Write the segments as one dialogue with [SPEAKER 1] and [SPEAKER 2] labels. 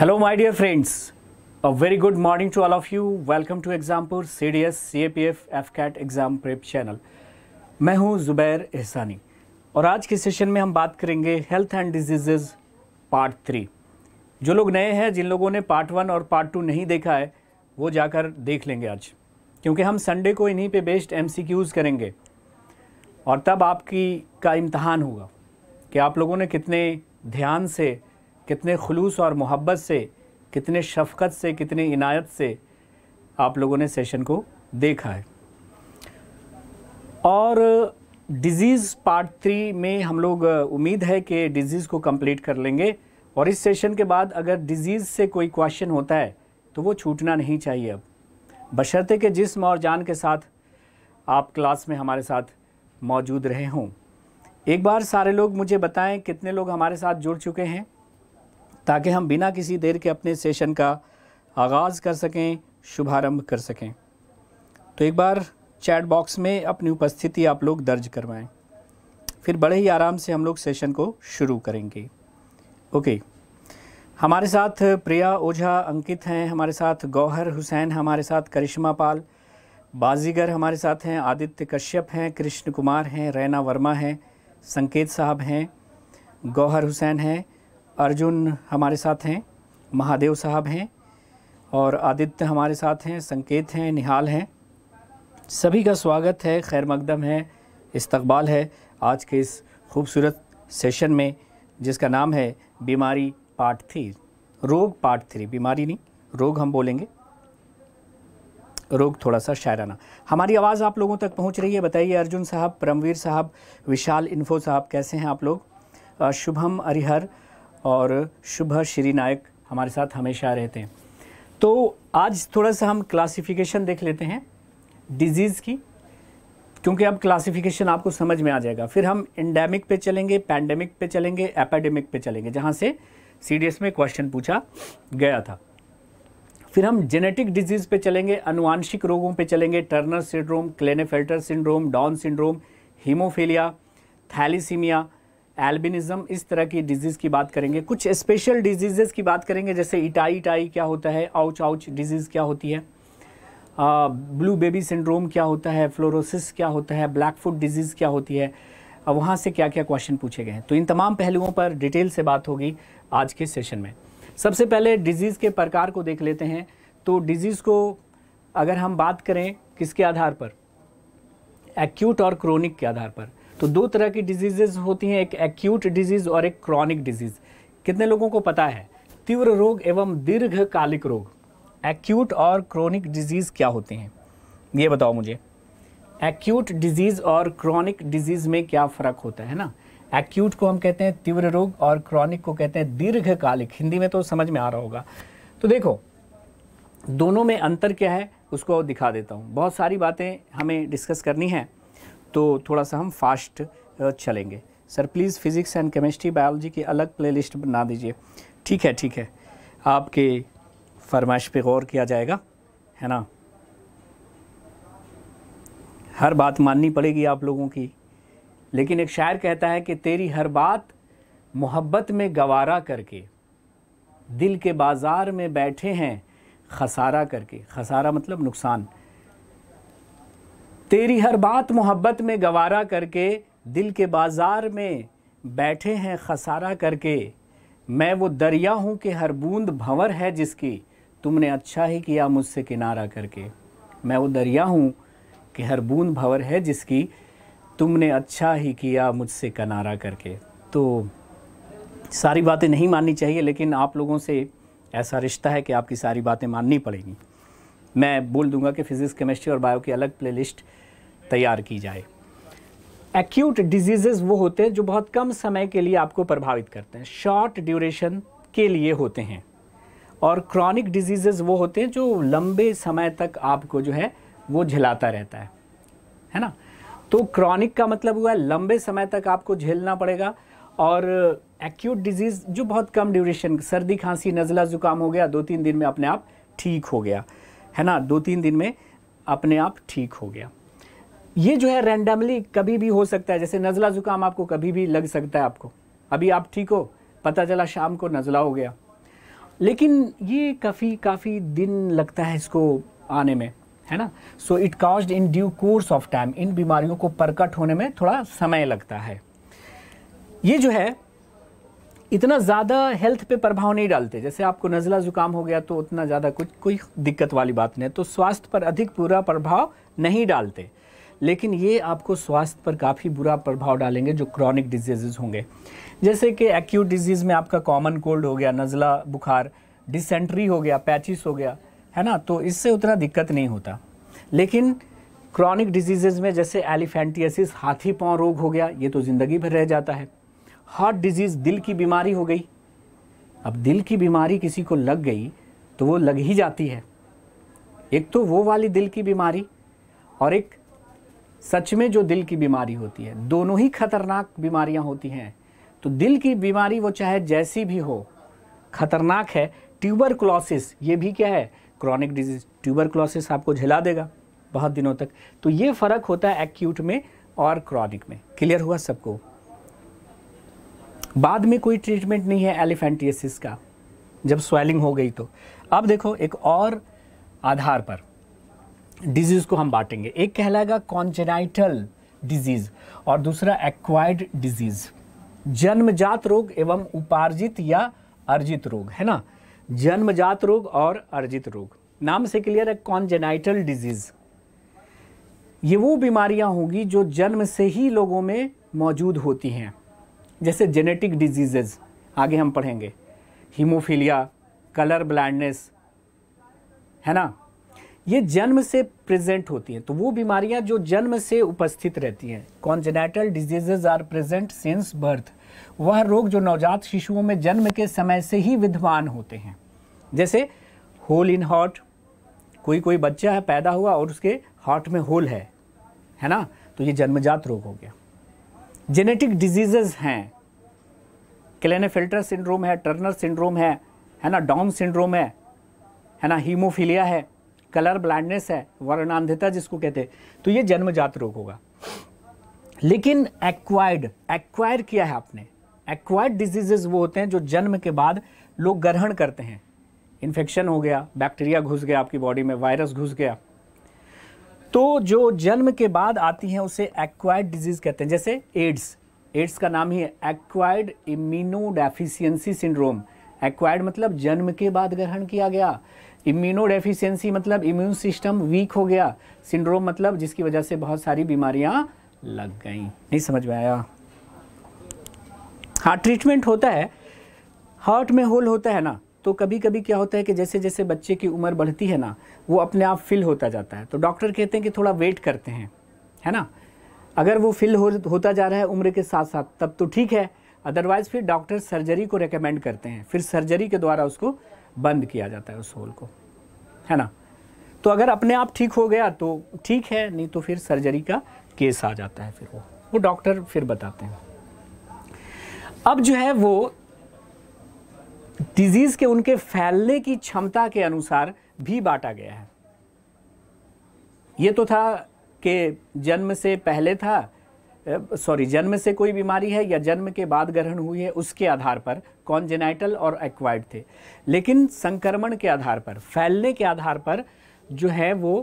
[SPEAKER 1] hello my dear friends a very good morning to all of you welcome to Exampur CDS CAPF AFCAT exam prep channel मैं हूं ज़ुबैर एहसानी और आज के session में हम बात करेंगे health and diseases part three जो लोग नए हैं जिन लोगों ने पार्ट वन और पार्ट टू नहीं देखा है वो जाकर देख लेंगे आज क्योंकि हम संडे को इन्हीं पे बेस्ड एम करेंगे और तब आपकी का इम्तहान होगा कि आप लोगों ने कितने ध्यान से कितने खलूस और मोहब्बत से कितने शफकत से कितने इनायत से आप लोगों ने सेशन को देखा है और डिज़ीज़ पार्ट थ्री में हम लोग उम्मीद है कि डिज़ीज़ को कंप्लीट कर लेंगे और इस सेशन के बाद अगर डिज़ीज़ से कोई क्वेश्चन होता है तो वो छूटना नहीं चाहिए अब बशर्ते के जिस्म और जान के साथ आप क्लास में हमारे साथ मौजूद रहे हों एक बार सारे लोग मुझे बताएं कितने लोग हमारे साथ जुड़ चुके हैं ताकि हम बिना किसी देर के अपने सेशन का आगाज़ कर सकें शुभारंभ कर सकें तो एक बार चैट बॉक्स में अपनी उपस्थिति आप लोग दर्ज करवाएं फिर बड़े ही आराम से हम लोग सेशन को शुरू करेंगे ओके हमारे साथ प्रिया ओझा अंकित हैं हमारे साथ गौहर हुसैन हमारे साथ करिश्मा पाल बाजीगर हमारे साथ हैं आदित्य कश्यप हैं कृष्ण कुमार हैं रैना वर्मा हैं संकेत साहब हैं गौहर हुसैन हैं अर्जुन हमारे साथ हैं महादेव साहब हैं और आदित्य हमारे साथ हैं संकेत हैं निहाल हैं सभी का स्वागत है खैर मकदम है इस्तकबाल है आज के इस खूबसूरत सेशन में जिसका नाम है बीमारी पार्ट थ्री रोग पार्ट थ्री बीमारी नहीं रोग हम बोलेंगे रोग थोड़ा सा शायराना हमारी आवाज़ आप लोगों तक पहुंच रही है बताइए अर्जुन साहब परमवीर साहब विशाल इन्फो साहब कैसे हैं आप लोग शुभम अरिहर और शुभ श्री नायक हमारे साथ हमेशा रहते हैं तो आज थोड़ा सा हम क्लासिफिकेशन देख लेते हैं डिजीज़ की क्योंकि अब क्लासिफिकेशन आपको समझ में आ जाएगा फिर हम इंडेमिक पे चलेंगे पैंडेमिक पे चलेंगे एपेडेमिक पे चलेंगे जहाँ से सी में क्वेश्चन पूछा गया था फिर हम जेनेटिक डिजीज़ पे चलेंगे अनुवांशिक रोगों पे चलेंगे Turner syndrome Klinefelter syndrome Down syndrome haemophilia thalassaemia albinism इस तरह की डिजीज़ की बात करेंगे कुछ स्पेशल डिजीजेस की बात करेंगे जैसे इटाई इटाई क्या होता है आउच आउच डिजीज़ क्या होती है ब्लू बेबी सिंड्रोम क्या होता है फ्लोरोसिस क्या होता है ब्लैक फुट डिजीज़ क्या होती है वहाँ से क्या क्या क्वेश्चन पूछे गए हैं तो इन तमाम पहलुओं पर डिटेल से बात होगी आज के सेशन में सबसे पहले डिजीज़ के प्रकार को देख लेते हैं तो डिजीज़ को अगर हम बात करें किसके आधार पर एक्यूट और क्रोनिक के आधार पर तो दो तरह की डिजीजेज होती हैं एक एक्यूट डिजीज़ और एक क्रॉनिक डिजीज़ कितने लोगों को पता है तीव्र रोग एवं दीर्घकालिक रोग एक्यूट और क्रॉनिक डिजीज़ क्या होते हैं ये बताओ मुझे एक्यूट डिजीज़ और क्रॉनिक डिजीज़ में क्या फ़र्क होता है ना एक्यूट को हम कहते हैं तीव्र रोग और क्रॉनिक को कहते हैं दीर्घकालिक हिंदी में तो समझ में आ रहा होगा तो देखो दोनों में अंतर क्या है उसको दिखा देता हूँ बहुत सारी बातें हमें डिस्कस करनी है तो थोड़ा सा हम फास्ट चलेंगे sir please physics and chemistry biology की अलग प्लेलिस्ट बना दीजिए ठीक है ठीक है आपके फरमाइश पे गौर किया जाएगा है ना हर बात माननी पड़ेगी आप लोगों की लेकिन एक शायर कहता है कि तेरी हर बात मोहब्बत में गवारा करके दिल के बाज़ार में बैठे हैं खसारा करके खसारा मतलब नुकसान तेरी हर बात मोहब्बत में गवारा करके दिल के बाज़ार में बैठे हैं खसारा करके मैं वो दरिया हूँ कि हर बूंद भंवर है जिसकी तुमने अच्छा ही किया मुझसे किनारा करके मैं वो दरिया हूँ कि हर बूंद भंवर है जिसकी तुमने अच्छा ही किया मुझसे किनारा करके तो सारी बातें नहीं माननी चाहिए लेकिन आप लोगों से ऐसा रिश्ता है कि आपकी सारी बातें माननी पड़ेंगी मैं बोल दूंगा कि फ़िज़िक्स केमिस्ट्री और बायो की अलग प्लेलिस्ट तैयार की जाए एक्यूट डिजीज़ वो होते हैं जो बहुत कम समय के लिए आपको प्रभावित करते हैं शॉर्ट ड्यूरेशन के लिए होते हैं और क्रॉनिक डिजीज़ वो होते हैं जो लंबे समय तक आपको जो है वो झिलाता रहता है है ना तो क्रॉनिक का मतलब हुआ है लंबे समय तक आपको झेलना पड़ेगा और एक्यूट डिजीज़ जो बहुत कम ड्यूरेशन सर्दी खांसी नज़ला ज़ुकाम हो गया दो तीन दिन में अपने आप ठीक हो गया है ना दो तीन दिन में अपने आप ठीक हो गया ये जो है रैंडमली कभी भी हो सकता है जैसे नज़ला ज़ुकाम आपको कभी भी लग सकता है आपको अभी आप ठीक हो पता चला शाम को नज़ला हो गया लेकिन ये काफ़ी काफ़ी दिन लगता है इसको आने में है ना so it cost in due course of time इन बीमारियों को प्रकट होने में थोड़ा समय लगता है ये जो है इतना ज़्यादा हेल्थ पे प्रभाव नहीं डालते जैसे आपको नज़ला ज़ुकाम हो गया तो उतना ज़्यादा कुछ कोई दिक्कत वाली बात नहीं तो स्वास्थ्य पर अधिक पूरा प्रभाव नहीं डालते लेकिन ये आपको स्वास्थ्य पर काफ़ी बुरा प्रभाव डालेंगे जो क्रॉनिक डिजीजेज होंगे जैसे कि एक्यूट डिजीज़ में आपका कॉमन कोल्ड हो गया नज़ला बुखार डिसेंट्री हो गया पैचिस हो गया है ना तो इससे उतना दिक्कत नहीं होता लेकिन क्रॉनिक डिजीजेज में जैसे एलिफेंटियासिस हाथी पाँव रोग हो गया ये तो ज़िंदगी भर रह जाता है हार्ट डिजीज़ दिल की बीमारी हो गई अब दिल की बीमारी किसी को लग गई तो वो लग ही जाती है एक तो वो वाली दिल की बीमारी और एक सच में जो दिल की बीमारी होती है दोनों ही खतरनाक बीमारियां होती हैं तो दिल की बीमारी वो चाहे जैसी भी हो खतरनाक है ट्यूबर क्लॉसिस ये भी क्या है क्रॉनिक डिजीज ट्यूबर क्लॉसिस आपको झिला देगा बहुत दिनों तक तो ये फ़र्क होता है एक्यूट में और क्रॉनिक में क्लियर हुआ सबको बाद में कोई ट्रीटमेंट नहीं है एलिफेंटियसिस का जब स्वेलिंग हो गई तो अब देखो एक और आधार पर डिजीज़ को हम बांटेंगे एक कहलाएगा कॉन्जेनाइटल डिजीज़ और दूसरा एक्वायर्ड डिजीज़ जन्मजात रोग एवं उपार्जित या अर्जित रोग है ना जन्मजात रोग और अर्जित रोग नाम से क्लियर है कॉन्जेनाइटल डिजीज़ ये वो बीमारियां होंगी जो जन्म से ही लोगों में मौजूद होती हैं जैसे जेनेटिक डिजीजेज आगे हम पढ़ेंगे हीमोफीलिया कलर ब्लाइंडनेस है ना ये जन्म से प्रेजेंट होती हैं तो वो बीमारियां जो जन्म से उपस्थित रहती हैं congenital diseases are present since birth वह रोग जो नवजात शिशुओं में जन्म के समय से ही विद्यमान होते हैं जैसे होल इन हार्ट कोई कोई बच्चा है पैदा हुआ और उसके हार्ट में होल है है ना तो ये जन्मजात रोग हो गया जेनेटिक डिजीजेज हैं क्लेनेफिल्टर सिंड्रोम है टर्नर सिंड्रोम है है ना डाउन सिंड्रोम है है ना हीमोफीलिया है कलर ब्लाइंडनेस है वर्णांधता जिसको कहते तो ये जन्मजात रोग होगा लेकिन एक्वायर्ड एक्वायर किया है आपने एक्वायर्ड डिजीजेज वो होते हैं जो जन्म के बाद लोग ग्रहण करते हैं इन्फेक्शन हो गया बैक्टीरिया घुस गया आपकी बॉडी में वायरस घुस गया तो जो जन्म के बाद आती हैं उसे एक्वायर्ड डिजीज़ कहते हैं जैसे एड्स एड्स का नाम ही है एक्वायर्ड इम्यूनोडेफिशियंसी सिंड्रोम एक्वायर्ड मतलब जन्म के बाद ग्रहण किया गया इम्यूनो डेफिशिएंसी मतलब इम्यून सिस्टम वीक हो गया सिंड्रोम मतलब जिसकी वजह से बहुत सारी बीमारियां लग गई नहीं समझ में आया हाँ ट्रीटमेंट होता है हार्ट में होल होता है ना तो कभी कभी क्या होता है कि जैसे जैसे बच्चे की उम्र बढ़ती है ना वो अपने आप फिल होता जाता है तो डॉक्टर कहते हैं कि थोड़ा वेट करते हैं है ना अगर वो फिल हो, होता जा रहा है उम्र के साथ साथ तब तो ठीक है अदरवाइज़ फिर डॉक्टर सर्जरी को रिकमेंड करते हैं फिर सर्जरी के द्वारा उसको बंद किया जाता है उस होल को है ना तो अगर अपने आप ठीक हो गया तो ठीक है नहीं तो फिर सर्जरी का केस आ जाता है फिर वो वो डॉक्टर फिर बताते हैं अब जो है वो डिजीज़ के उनके फैलने की क्षमता के अनुसार भी बांटा गया है ये तो था कि जन्म से पहले था सॉरी जन्म से कोई बीमारी है या जन्म के बाद ग्रहण हुई है उसके आधार पर कॉन्जेनाइटल और एक्वाइड थे लेकिन संक्रमण के आधार पर फैलने के आधार पर जो है वो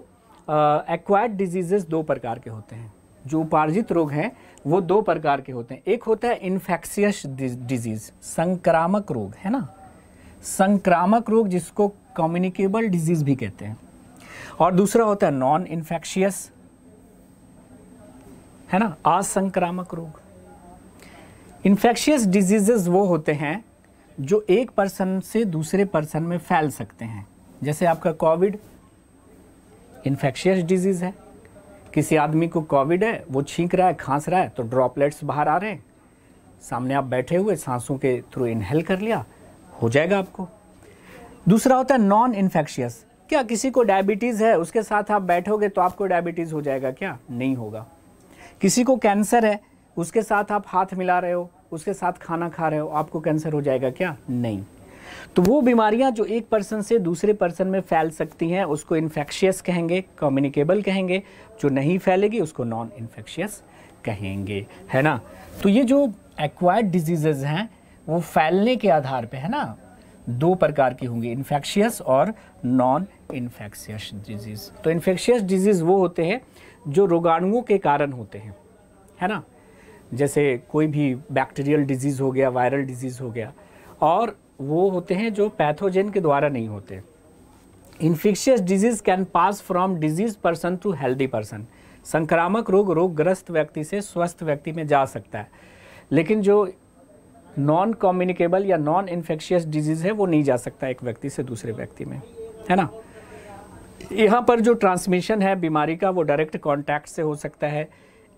[SPEAKER 1] एक्वायर्ड डिजीजेस दो प्रकार के होते हैं जो उपार्जित रोग हैं वो दो प्रकार के होते हैं एक होता है इन्फेक्शियस डिजीज़ संक्रामक रोग है ना संक्रामक रोग जिसको कम्युनिकेबल डिजीज़ भी कहते हैं और दूसरा होता है नॉन इन्फेक्शियस है ना असंक्रामक रोग इन्फेक्शियस डिजीजेस वो होते हैं जो एक पर्सन से दूसरे पर्सन में फैल सकते हैं जैसे आपका कोविड इन्फेक्शियस डिजीज़ है किसी आदमी को कोविड है वो छींक रहा है खांस रहा है तो ड्रॉपलेट्स बाहर आ रहे हैं सामने आप बैठे हुए सांसों के थ्रू इनहेल कर लिया हो जाएगा आपको दूसरा होता है नॉन इन्फेक्शियस क्या किसी को डायबिटीज़ है उसके साथ आप बैठोगे तो आपको डायबिटीज़ हो जाएगा क्या नहीं होगा किसी को कैंसर है उसके साथ आप हाथ मिला रहे हो उसके साथ खाना खा रहे हो आपको कैंसर हो जाएगा क्या नहीं तो वो बीमारियां जो एक पर्सन से दूसरे पर्सन में फैल सकती हैं उसको इन्फेक्शियस कहेंगे कम्युनिकेबल कहेंगे जो नहीं फैलेगी उसको नॉन इन्फेक्शियस कहेंगे है ना तो ये जो एक्वायर्ड डिजीजेज हैं वो फैलने के आधार पे है ना दो प्रकार की होंगी इन्फेक्शियस और नॉन इन्फेक्शियस डिजीज़ तो इन्फेक्शियस डिजीज़ वो होते हैं जो रोगाणुओं के कारण होते हैं है ना जैसे कोई भी बैक्टीरियल डिजीज़ हो गया वायरल डिजीज़ हो गया और वो होते हैं जो पैथोजेन के द्वारा नहीं होते infectious disease can pass from disease person to healthy person संक्रामक रोग रोगग्रस्त व्यक्ति से स्वस्थ व्यक्ति में जा सकता है लेकिन जो नॉन कम्युनिकेबल या नॉन इन्फेक्शियस डिजीज़ है वो नहीं जा सकता एक व्यक्ति से दूसरे व्यक्ति में है ना यहाँ पर जो ट्रांसमिशन है बीमारी का वो डायरेक्ट कांटेक्ट से हो सकता है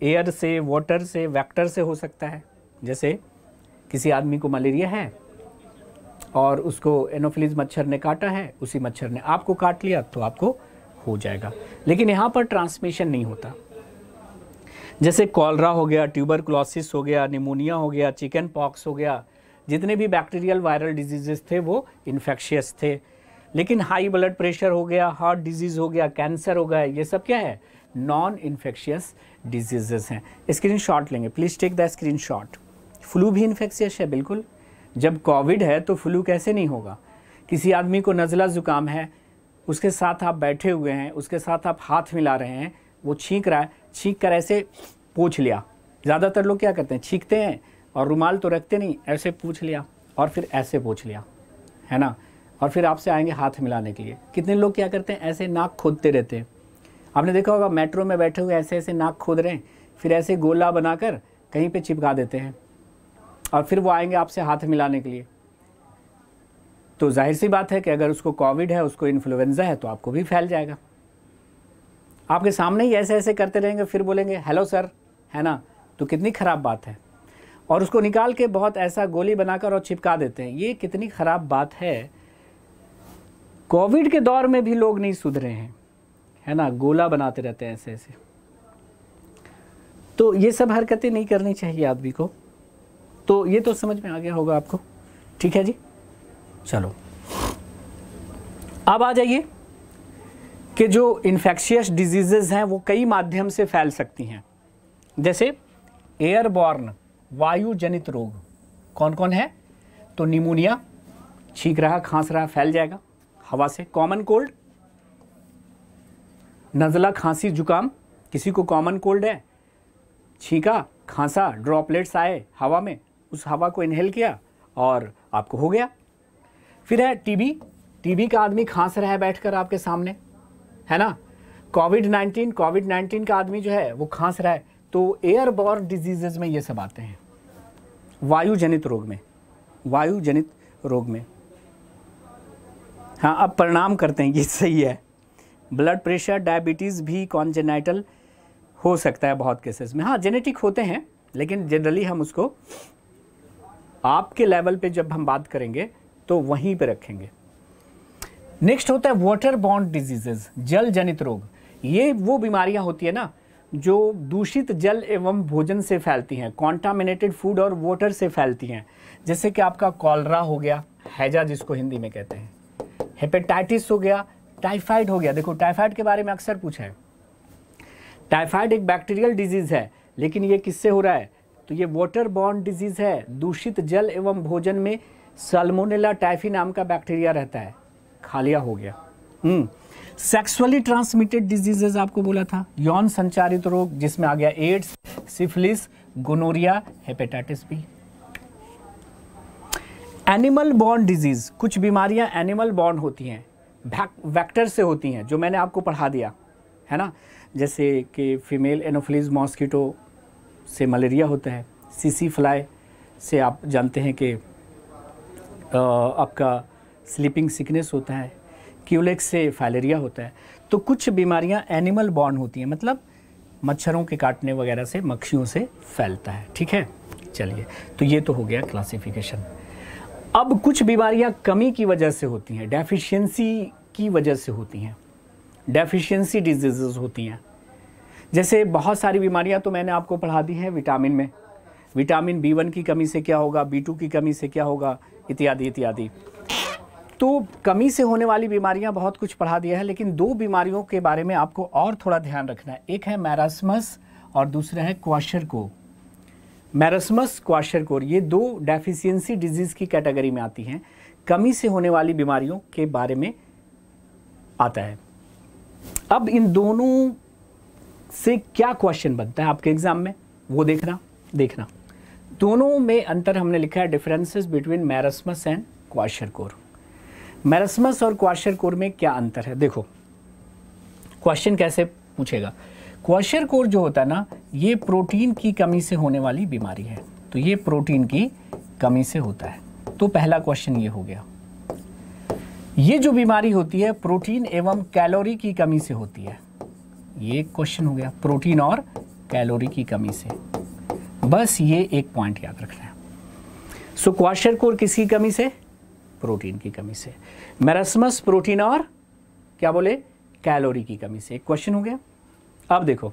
[SPEAKER 1] एयर से वाटर से वेक्टर से हो सकता है जैसे किसी आदमी को मलेरिया है और उसको एनोफिलिज मच्छर ने काटा है उसी मच्छर ने आपको काट लिया तो आपको हो जाएगा लेकिन यहाँ पर ट्रांसमिशन नहीं होता जैसे कॉलरा हो गया ट्यूबर हो गया निमोनिया हो गया चिकन पॉक्स हो गया जितने भी बैक्टीरियल वायरल डिजीजेस थे वो इन्फेक्शियस थे लेकिन हाई ब्लड प्रेशर हो गया हार्ट डिजीज़ हो गया कैंसर हो गया ये सब क्या है नॉन इन्फेक्शियस डिजीजेस हैं स्क्रीन शॉट लेंगे please take the screenshot flu भी इन्फेक्शियस है बिल्कुल जब कोविड है तो फ्लू कैसे नहीं होगा किसी आदमी को नज़ला ज़ुकाम है उसके साथ आप बैठे हुए हैं उसके साथ आप हाथ मिला रहे हैं वो छींक रहा है छींक कर ऐसे पूछ लिया ज़्यादातर लोग क्या करते हैं छींकते हैं और रुमाल तो रखते नहीं ऐसे पूछ लिया और फिर ऐसे पूछ लिया है ना और फिर आपसे आएंगे हाथ मिलाने के लिए कितने लोग क्या करते हैं ऐसे नाक खोदते रहते हैं आपने देखा होगा मेट्रो में बैठे हुए ऐसे ऐसे नाक खोद रहे हैं फिर ऐसे गोला बनाकर कहीं पे चिपका देते हैं और फिर वो आएंगे आपसे हाथ मिलाने के लिए तो जाहिर सी बात है कि अगर उसको कोविड है उसको इन्फ्लुएंजा है तो आपको भी फैल जाएगा आपके सामने ही ऐसे ऐसे करते रहेंगे फिर बोलेंगे हेलो सर है ना तो कितनी ख़राब बात है और उसको निकाल के बहुत ऐसा गोली बनाकर और चिपका देते हैं ये कितनी ख़राब बात है कोविड के दौर में भी लोग नहीं सुधरे हैं है ना गोला बनाते रहते हैं ऐसे ऐसे तो ये सब हरकतें नहीं करनी चाहिए आदमी को तो ये तो समझ में आ गया होगा आपको ठीक है जी चलो अब आ जाइए कि जो इन्फेक्शियस डिजीजेज हैं वो कई माध्यम से फैल सकती हैं जैसे एयरबॉर्न वायु जनित रोग कौन कौन है तो निमोनिया छींक रहा खांस रहा फैल जाएगा हवा से कॉमन कोल्ड नज़ला खांसी जुकाम किसी को कॉमन कोल्ड है छीका खांसा ड्रॉपलेट्स आए हवा में उस हवा को इनहेल किया और आपको हो गया फिर है टीबी टीबी का आदमी खांस रहा है बैठकर आपके सामने है ना कोविड नाइन्टीन कोविड नाइन्टीन का आदमी जो है वो खांस रहा है तो एयर बॉर्न डिजीजेज में ये सब आते हैं वायु जनित रोग में वायु जनित रोग में हाँ अब परिणाम करते हैं ये सही है ब्लड प्रेशर डायबिटीज़ भी कॉन्जेनाइटल हो सकता है बहुत केसेस में हाँ जेनेटिक होते हैं लेकिन जनरली हम उसको आपके लेवल पे जब हम बात करेंगे तो वहीं पे रखेंगे नेक्स्ट होता है वाटर बॉन्ड डिजीजेज जल जनित रोग ये वो बीमारियां होती है ना जो दूषित जल एवं भोजन से फैलती हैं कॉन्टामिनेटेड फूड और वाटर से फैलती हैं जैसे कि आपका कॉलरा हो गया हैजा जिसको हिंदी में कहते हैं हेपेटाइटिस हो गया टाइफाइड हो गया देखो टाइफाइड के बारे में अक्सर पूछे टाइफाइड एक बैक्टीरियल डिजीज़ है लेकिन ये किससे हो रहा है तो ये वाटर बॉर्न डिजीज़ है दूषित जल एवं भोजन में सलमोनेला टाइफी नाम का बैक्टीरिया रहता है खालिया हो गया सेक्सुअली ट्रांसमिटेड डिजीजेज आपको बोला था यौन संचारित रोग जिसमें आ गया AIDS syphilis gonorrhoea hepatitis B animal borne disease कुछ बीमारियां एनिमल बॉर्न होती हैं वैक्टर से होती हैं जो मैंने आपको पढ़ा दिया है ना जैसे कि फीमेल एनोफिलीज मॉस्किटो से मलेरिया होता है सीसी फ्लाई से आप जानते हैं कि आपका स्लीपिंग सिकनेस होता है क्यूलेक्स से फाइलेरिया होता है तो कुछ बीमारियां एनिमल बॉर्न होती हैं मतलब मच्छरों के काटने वगैरह से मक्खियों से फैलता है ठीक है चलिए तो ये तो हो गया क्लासिफिकेशन अब कुछ बीमारियां कमी की वजह से होती हैं डेफिशिएंसी की वजह से होती हैं डेफिशिएंसी डिजीज़ होती हैं जैसे बहुत सारी बीमारियां तो मैंने आपको पढ़ा दी हैं विटामिन में विटामिन बी वन की कमी से क्या होगा बी टू की कमी से क्या होगा इत्यादि इत्यादि तो कमी से होने वाली बीमारियां बहुत कुछ पढ़ा दिया है लेकिन दो बीमारियों के बारे में आपको और थोड़ा ध्यान रखना है एक है मैरासमस और दूसरा है क्वाशर को मैरसमस क्वाशरकोर ये दो डेफिशिएंसी डिजीज़ की कैटेगरी में आती हैं कमी से होने वाली बीमारियों के बारे में आता है अब इन दोनों से क्या क्वेश्चन बनता है आपके एग्ज़ाम में वो देखना देखना दोनों में अंतर हमने लिखा है differences between marasmus and kwashiorkor marasmus और क्वाशरकोर में क्या अंतर है देखो क्वेश्चन कैसे पूछेगा क्वेश्चर कोर जो होता है ना ये प्रोटीन की कमी से होने वाली बीमारी है तो ये प्रोटीन की कमी से होता है तो पहला क्वेश्चन ये हो गया ये जो बीमारी होती है प्रोटीन एवं कैलोरी की कमी से होती है ये क्वेश्चन हो गया प्रोटीन और कैलोरी की कमी से बस ये एक पॉइंट याद रखना है सो क्वाशर कोर किसकी कमी से प्रोटीन की कमी से मैरसमस प्रोटीन और क्या बोले कैलोरी की कमी से एक क्वेश्चन हो गया अब देखो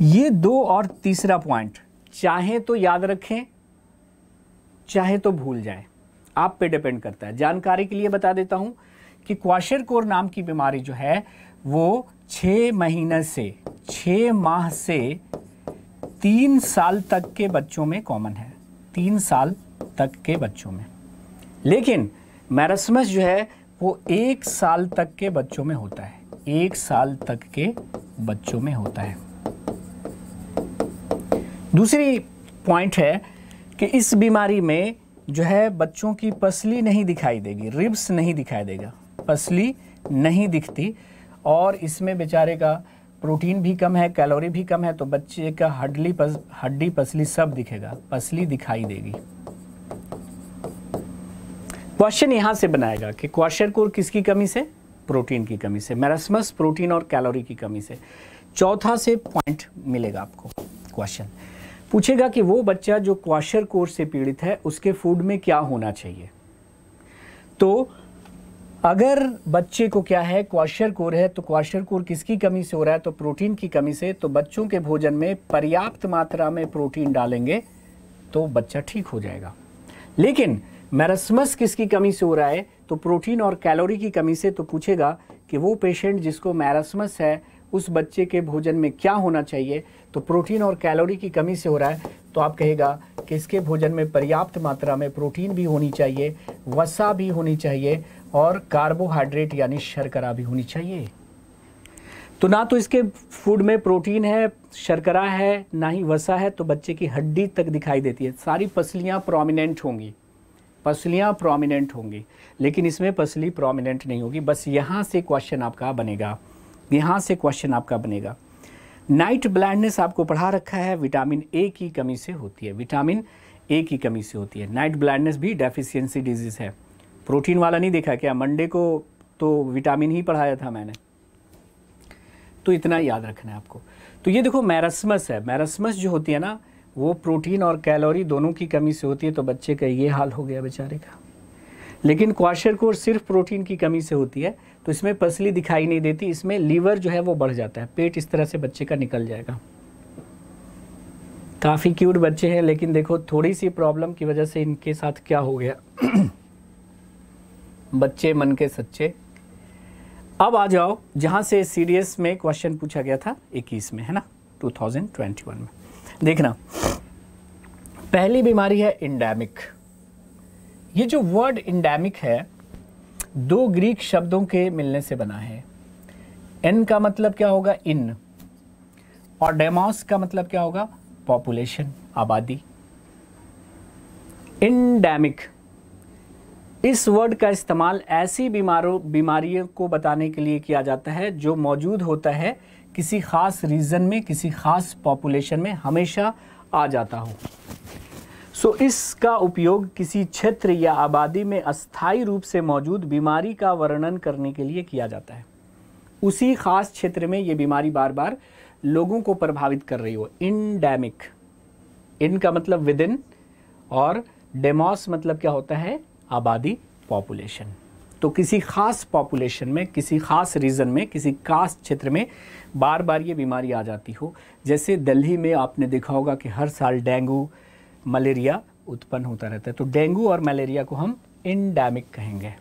[SPEAKER 1] ये दो और तीसरा पॉइंट चाहे तो याद रखें चाहे तो भूल जाए आप पे डिपेंड करता है जानकारी के लिए बता देता हूं कि क्वाशर कोर नाम की बीमारी जो है वो छ महीने से छ माह से तीन साल तक के बच्चों में कॉमन है तीन साल तक के बच्चों में लेकिन मैरसमस जो है वो एक साल तक के बच्चों में होता है एक साल तक के बच्चों में होता है दूसरी पॉइंट है कि इस बीमारी में जो है बच्चों की पसली नहीं दिखाई देगी रिब्स नहीं दिखाई देगा पसली नहीं दिखती और इसमें बेचारे का प्रोटीन भी कम है कैलोरी भी कम है तो बच्चे का हड्डी पस हड्डी पसली सब दिखेगा पसली दिखाई देगी क्वेश्चन यहां से बनाएगा कि क्वेश्चन कोर किसकी कमी से प्रोटीन की कमी से मैरसमस प्रोटीन और कैलोरी की कमी से चौथा से पॉइंट मिलेगा आपको क्वेश्चन पूछेगा कि वो बच्चा जो क्वाशर कोर्स से पीड़ित है उसके फूड में क्या होना चाहिए तो अगर बच्चे को क्या है क्वाशर कोर है तो क्वाशर कोर किसकी कमी से हो रहा है तो प्रोटीन की कमी से तो बच्चों के भोजन में पर्याप्त मात्रा में प्रोटीन डालेंगे तो बच्चा ठीक हो जाएगा लेकिन मैरसमस किसकी कमी से हो रहा है तो प्रोटीन और कैलोरी की कमी से तो पूछेगा कि वो पेशेंट जिसको मैरसमस है उस बच्चे के भोजन में क्या होना चाहिए तो प्रोटीन और कैलोरी की कमी से हो रहा है तो आप कहेगा कि इसके भोजन में पर्याप्त मात्रा में प्रोटीन भी होनी चाहिए वसा भी होनी चाहिए और कार्बोहाइड्रेट यानी शर्करा भी होनी चाहिए तो ना तो इसके फूड में प्रोटीन है शर्करा है ना ही वसा है तो बच्चे की हड्डी तक दिखाई देती है सारी पसलियाँ प्रोमिनेंट होंगी पसलियाँ प्रोमिनेंट होंगी लेकिन इसमें पसली प्रोमिनेंट नहीं होगी बस यहाँ से क्वेश्चन आपका बनेगा यहाँ से क्वेश्चन आपका बनेगा नाइट ब्लाइंडनेस आपको पढ़ा रखा है विटामिन ए की कमी से होती है विटामिन ए की कमी से होती है नाइट ब्लाइंडनेस भी डेफिशियंसी डिजीज़ है प्रोटीन वाला नहीं देखा क्या मंडे को तो विटामिन ही पढ़ाया था मैंने तो इतना याद रखना है आपको तो ये देखो मैरसमस है मैरसमस जो होती है ना वो प्रोटीन और कैलोरी दोनों की कमी से होती है तो बच्चे का ये हाल हो गया बेचारे का लेकिन क्वाशर को सिर्फ प्रोटीन की कमी से होती है तो इसमें पसली दिखाई नहीं देती इसमें लीवर जो है वो बढ़ जाता है पेट इस तरह से बच्चे का निकल जाएगा काफ़ी क्यूट बच्चे हैं लेकिन देखो थोड़ी सी प्रॉब्लम की वजह से इनके साथ क्या हो गया बच्चे मन के सच्चे अब आ जाओ जहाँ से सीरियस में क्वेश्चन पूछा गया था इक्कीस में है ना 2021 में देखना पहली बीमारी है इंडेमिक ये जो वर्ड इंडेमिक है दो ग्रीक शब्दों के मिलने से बना है एन का मतलब क्या होगा इन और डेमोस का मतलब क्या होगा पॉपुलेशन आबादी इंडेमिक इस वर्ड का इस्तेमाल ऐसी बीमारों बीमारियों को बताने के लिए किया जाता है जो मौजूद होता है किसी ख़ास रीजन में किसी ख़ास पॉपुलेशन में हमेशा आ जाता हो सो so, इसका उपयोग किसी क्षेत्र या आबादी में अस्थायी रूप से मौजूद बीमारी का वर्णन करने के लिए किया जाता है उसी खास क्षेत्र में ये बीमारी बार बार लोगों को प्रभावित कर रही हो इनडेमिक इन का मतलब इन और डेमोस मतलब क्या होता है आबादी पॉपुलेशन तो किसी खास पॉपुलेशन में किसी खास रीज़न में किसी खास क्षेत्र में बार बार ये बीमारी आ जाती हो जैसे दिल्ली में आपने देखा होगा कि हर साल डेंगू मलेरिया उत्पन्न होता रहता है तो डेंगू और मलेरिया को हम इंडेमिक कहेंगे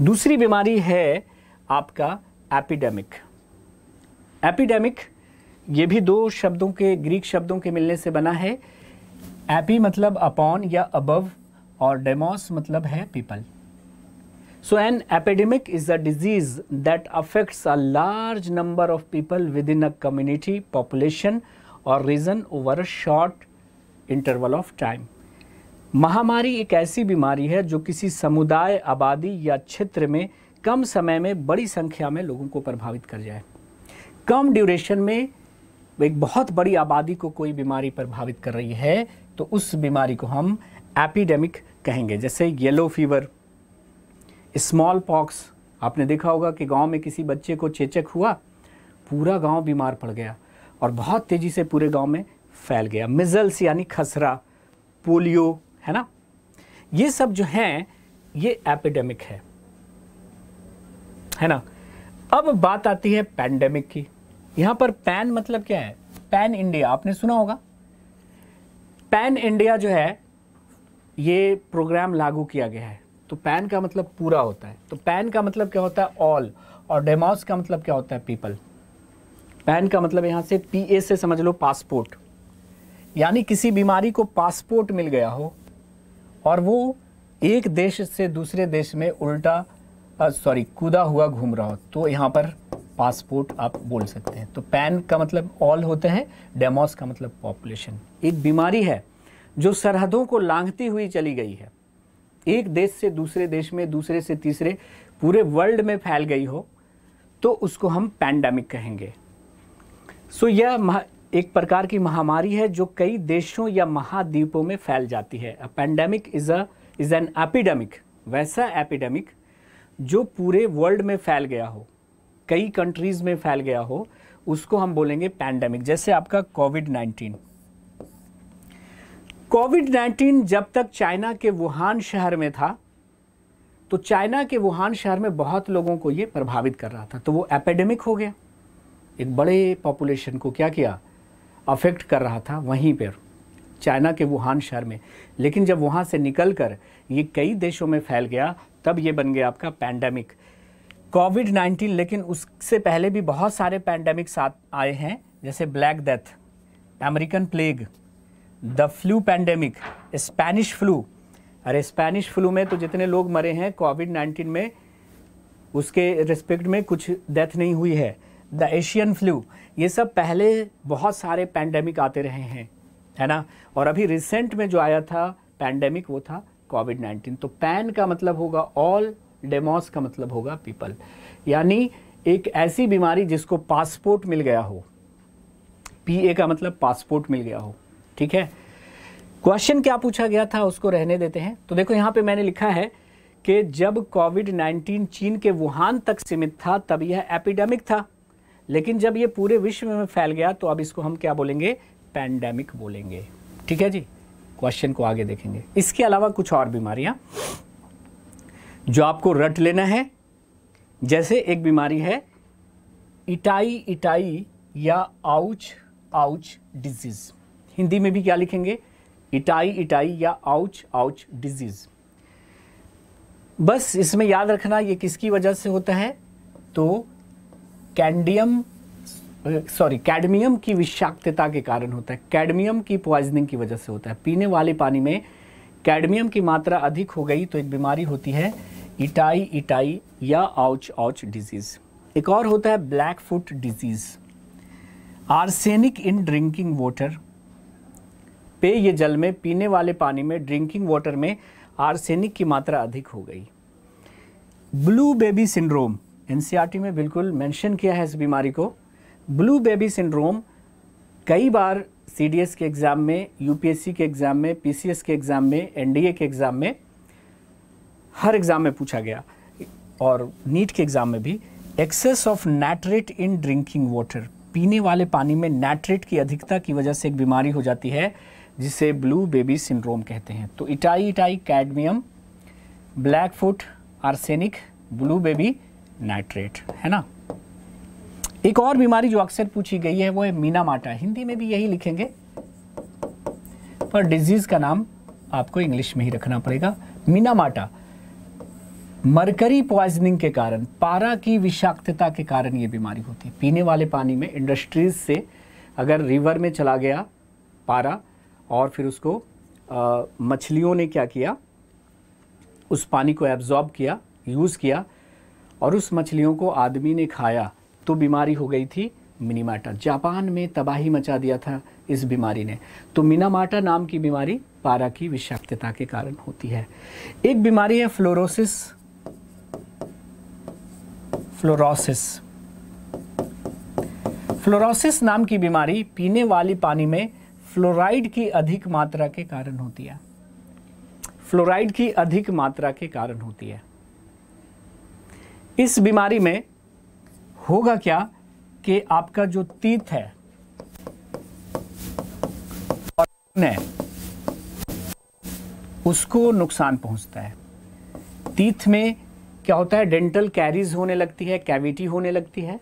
[SPEAKER 1] दूसरी बीमारी है आपका एपिडेमिक एपिडेमिक ये भी दो शब्दों के ग्रीक शब्दों के मिलने से बना है एपी मतलब अपॉन या अबव और डेमोस मतलब है people so an epidemic is a disease that affects a large number of people within a community population और region over a short interval of time महामारी एक ऐसी बीमारी है जो किसी समुदाय आबादी या क्षेत्र में कम समय में बड़ी संख्या में लोगों को प्रभावित कर जाए कम ड्यूरेशन में एक बहुत बड़ी आबादी को कोई बीमारी प्रभावित कर रही है तो उस बीमारी को हम एपिडेमिक कहेंगे जैसे येलो फीवर स्मॉल पॉक्स आपने देखा होगा कि गांव में किसी बच्चे को चेचक हुआ पूरा गांव बीमार पड़ गया और बहुत तेज़ी से पूरे गांव में फैल गया मिजल्स यानी खसरा पोलियो है ना ये सब जो हैं ये एपिडेमिक है है ना अब बात आती है पैंडेमिक की यहाँ पर पैन मतलब क्या है पैन इंडिया आपने सुना होगा पैन इंडिया जो है ये प्रोग्राम लागू किया गया है तो पैन का मतलब पूरा होता है तो पैन का मतलब क्या होता है ऑल और डेमोस का मतलब क्या होता है पीपल पैन का मतलब यहाँ से पी ए से समझ लो पासपोर्ट यानी किसी बीमारी को पासपोर्ट मिल गया हो और वो एक देश से दूसरे देश में उल्टा सॉरी कूदा हुआ घूम रहा हो तो यहाँ पर पासपोर्ट आप बोल सकते हैं तो पैन का मतलब ऑल होते हैं डेमोस का मतलब पॉपुलेशन एक बीमारी है जो सरहदों को लांघती हुई चली गई है एक देश से दूसरे देश में दूसरे से तीसरे पूरे वर्ल्ड में फैल गई हो तो उसको हम पैंडमिक कहेंगे सो यह एक प्रकार की महामारी है जो कई देशों या महाद्वीपों में फैल जाती है a pandemic is a is an epidemic वैसा एपिडेमिक जो पूरे वर्ल्ड में फैल गया हो कई कंट्रीज़ में फैल गया हो उसको हम बोलेंगे पैंडेमिक जैसे आपका कोविड नाइन्टीन कोविड 19 जब तक चाइना के वुहान शहर में था तो चाइना के वुहान शहर में बहुत लोगों को ये प्रभावित कर रहा था तो वो एपेडेमिक हो गया एक बड़े पॉपुलेशन को क्या किया अफेक्ट कर रहा था वहीं पर चाइना के वुहान शहर में लेकिन जब वहाँ से निकल कर ये कई देशों में फैल गया तब ये बन गया आपका पैंडमिक कोविड 19 लेकिन उससे पहले भी बहुत सारे पैंडमिक्स आए हैं जैसे black death American plague the flu pandemic Spanish flu अरे स्पेनिश फ्लू में तो जितने लोग मरे हैं कोविड नाइन्टीन में उसके रिस्पेक्ट में कुछ डेथ नहीं हुई है द एशियन फ्लू ये सब पहले बहुत सारे पैंडेमिक आते रहे हैं है ना और अभी रिसेंट में जो आया था पैंडेमिक वो था कोविड नाइन्टीन तो पैन का मतलब होगा ऑल डेमोस का मतलब होगा पीपल यानी एक ऐसी बीमारी जिसको पासपोर्ट मिल गया हो पी ए का मतलब पासपोर्ट मिल गया हो ठीक है क्वेश्चन क्या पूछा गया था उसको रहने देते हैं तो देखो यहाँ पे मैंने लिखा है कि जब कोविड 19 चीन के वुहान तक सीमित था तब यह एपिडेमिक था लेकिन जब ये पूरे विश्व में फैल गया तो अब इसको हम क्या बोलेंगे पैंडेमिक बोलेंगे ठीक है जी क्वेश्चन को आगे देखेंगे इसके अलावा कुछ और बीमारियां जो आपको रट लेना है जैसे एक बीमारी है इटाई इटाई या आउच आउच डिजीज़ हिंदी में भी क्या लिखेंगे इटाई इटाई या आउच आउच डिजीज़ बस इसमें याद रखना ये किसकी वजह से होता है तो कैंडियम सॉरी कैडमियम की विषाक्तता के कारण होता है कैडमियम की पॉइजनिंग की वजह से होता है पीने वाले पानी में कैडमियम की मात्रा अधिक हो गई तो एक बीमारी होती है इटाई इटाई या आउच आउच डिजीज़ एक और होता है black foot disease arsenic in drinking water पेय जल में पीने वाले पानी में ड्रिंकिंग वाटर में आर्सेनिक की मात्रा अधिक हो गई ब्लू बेबी सिंड्रोम एनसीईआरटी में बिल्कुल मेंशन किया है इस बीमारी को ब्लू बेबी सिंड्रोम कई बार सीडीएस के एग्ज़ाम में यूपीएससी के एग्ज़ाम में पीसीएस के एग्ज़ाम में एनडीए के एग्ज़ाम में हर एग्ज़ाम में पूछा गया और नीट के एग्ज़ाम में भी excess of nitrate in drinking water पीने वाले पानी में नैट्रेट की अधिकता की वजह से एक बीमारी हो जाती है जिसे ब्लू बेबी सिंड्रोम कहते हैं तो itai itai cadmium black foot arsenic blue baby nitrate है ना एक और बीमारी जो अक्सर पूछी गई है वो है मीना माटा हिंदी में भी यही लिखेंगे पर डिजीज़ का नाम आपको इंग्लिश में ही रखना पड़ेगा मीना माटा मरकरी पॉइजनिंग के कारण पारा की विषाक्तता के कारण ये बीमारी होती है पीने वाले पानी में इंडस्ट्रीज से अगर रिवर में चला गया पारा और फिर उसको मछलियों ने क्या किया उस पानी को एब्जॉर्ब किया यूज़ किया और उस मछलियों को आदमी ने खाया तो बीमारी हो गई थी मिनीमाटा जापान में तबाही मचा दिया था इस बीमारी ने तो मिनामाटा नाम की बीमारी पारा की विषाक्तता के कारण होती है एक बीमारी है फ्लोरोसिस फ्लोरोसिस फ्लोरोसिस नाम की बीमारी पीने वाली पानी में फ्लोराइड की अधिक मात्रा के कारण होती है फ्लोराइड की अधिक मात्रा के कारण होती है इस बीमारी में होगा क्या कि आपका जो तीत है और उसको नुकसान पहुंचता है तीत में क्या होता है डेंटल कैरीज होने लगती है कैविटी होने लगती है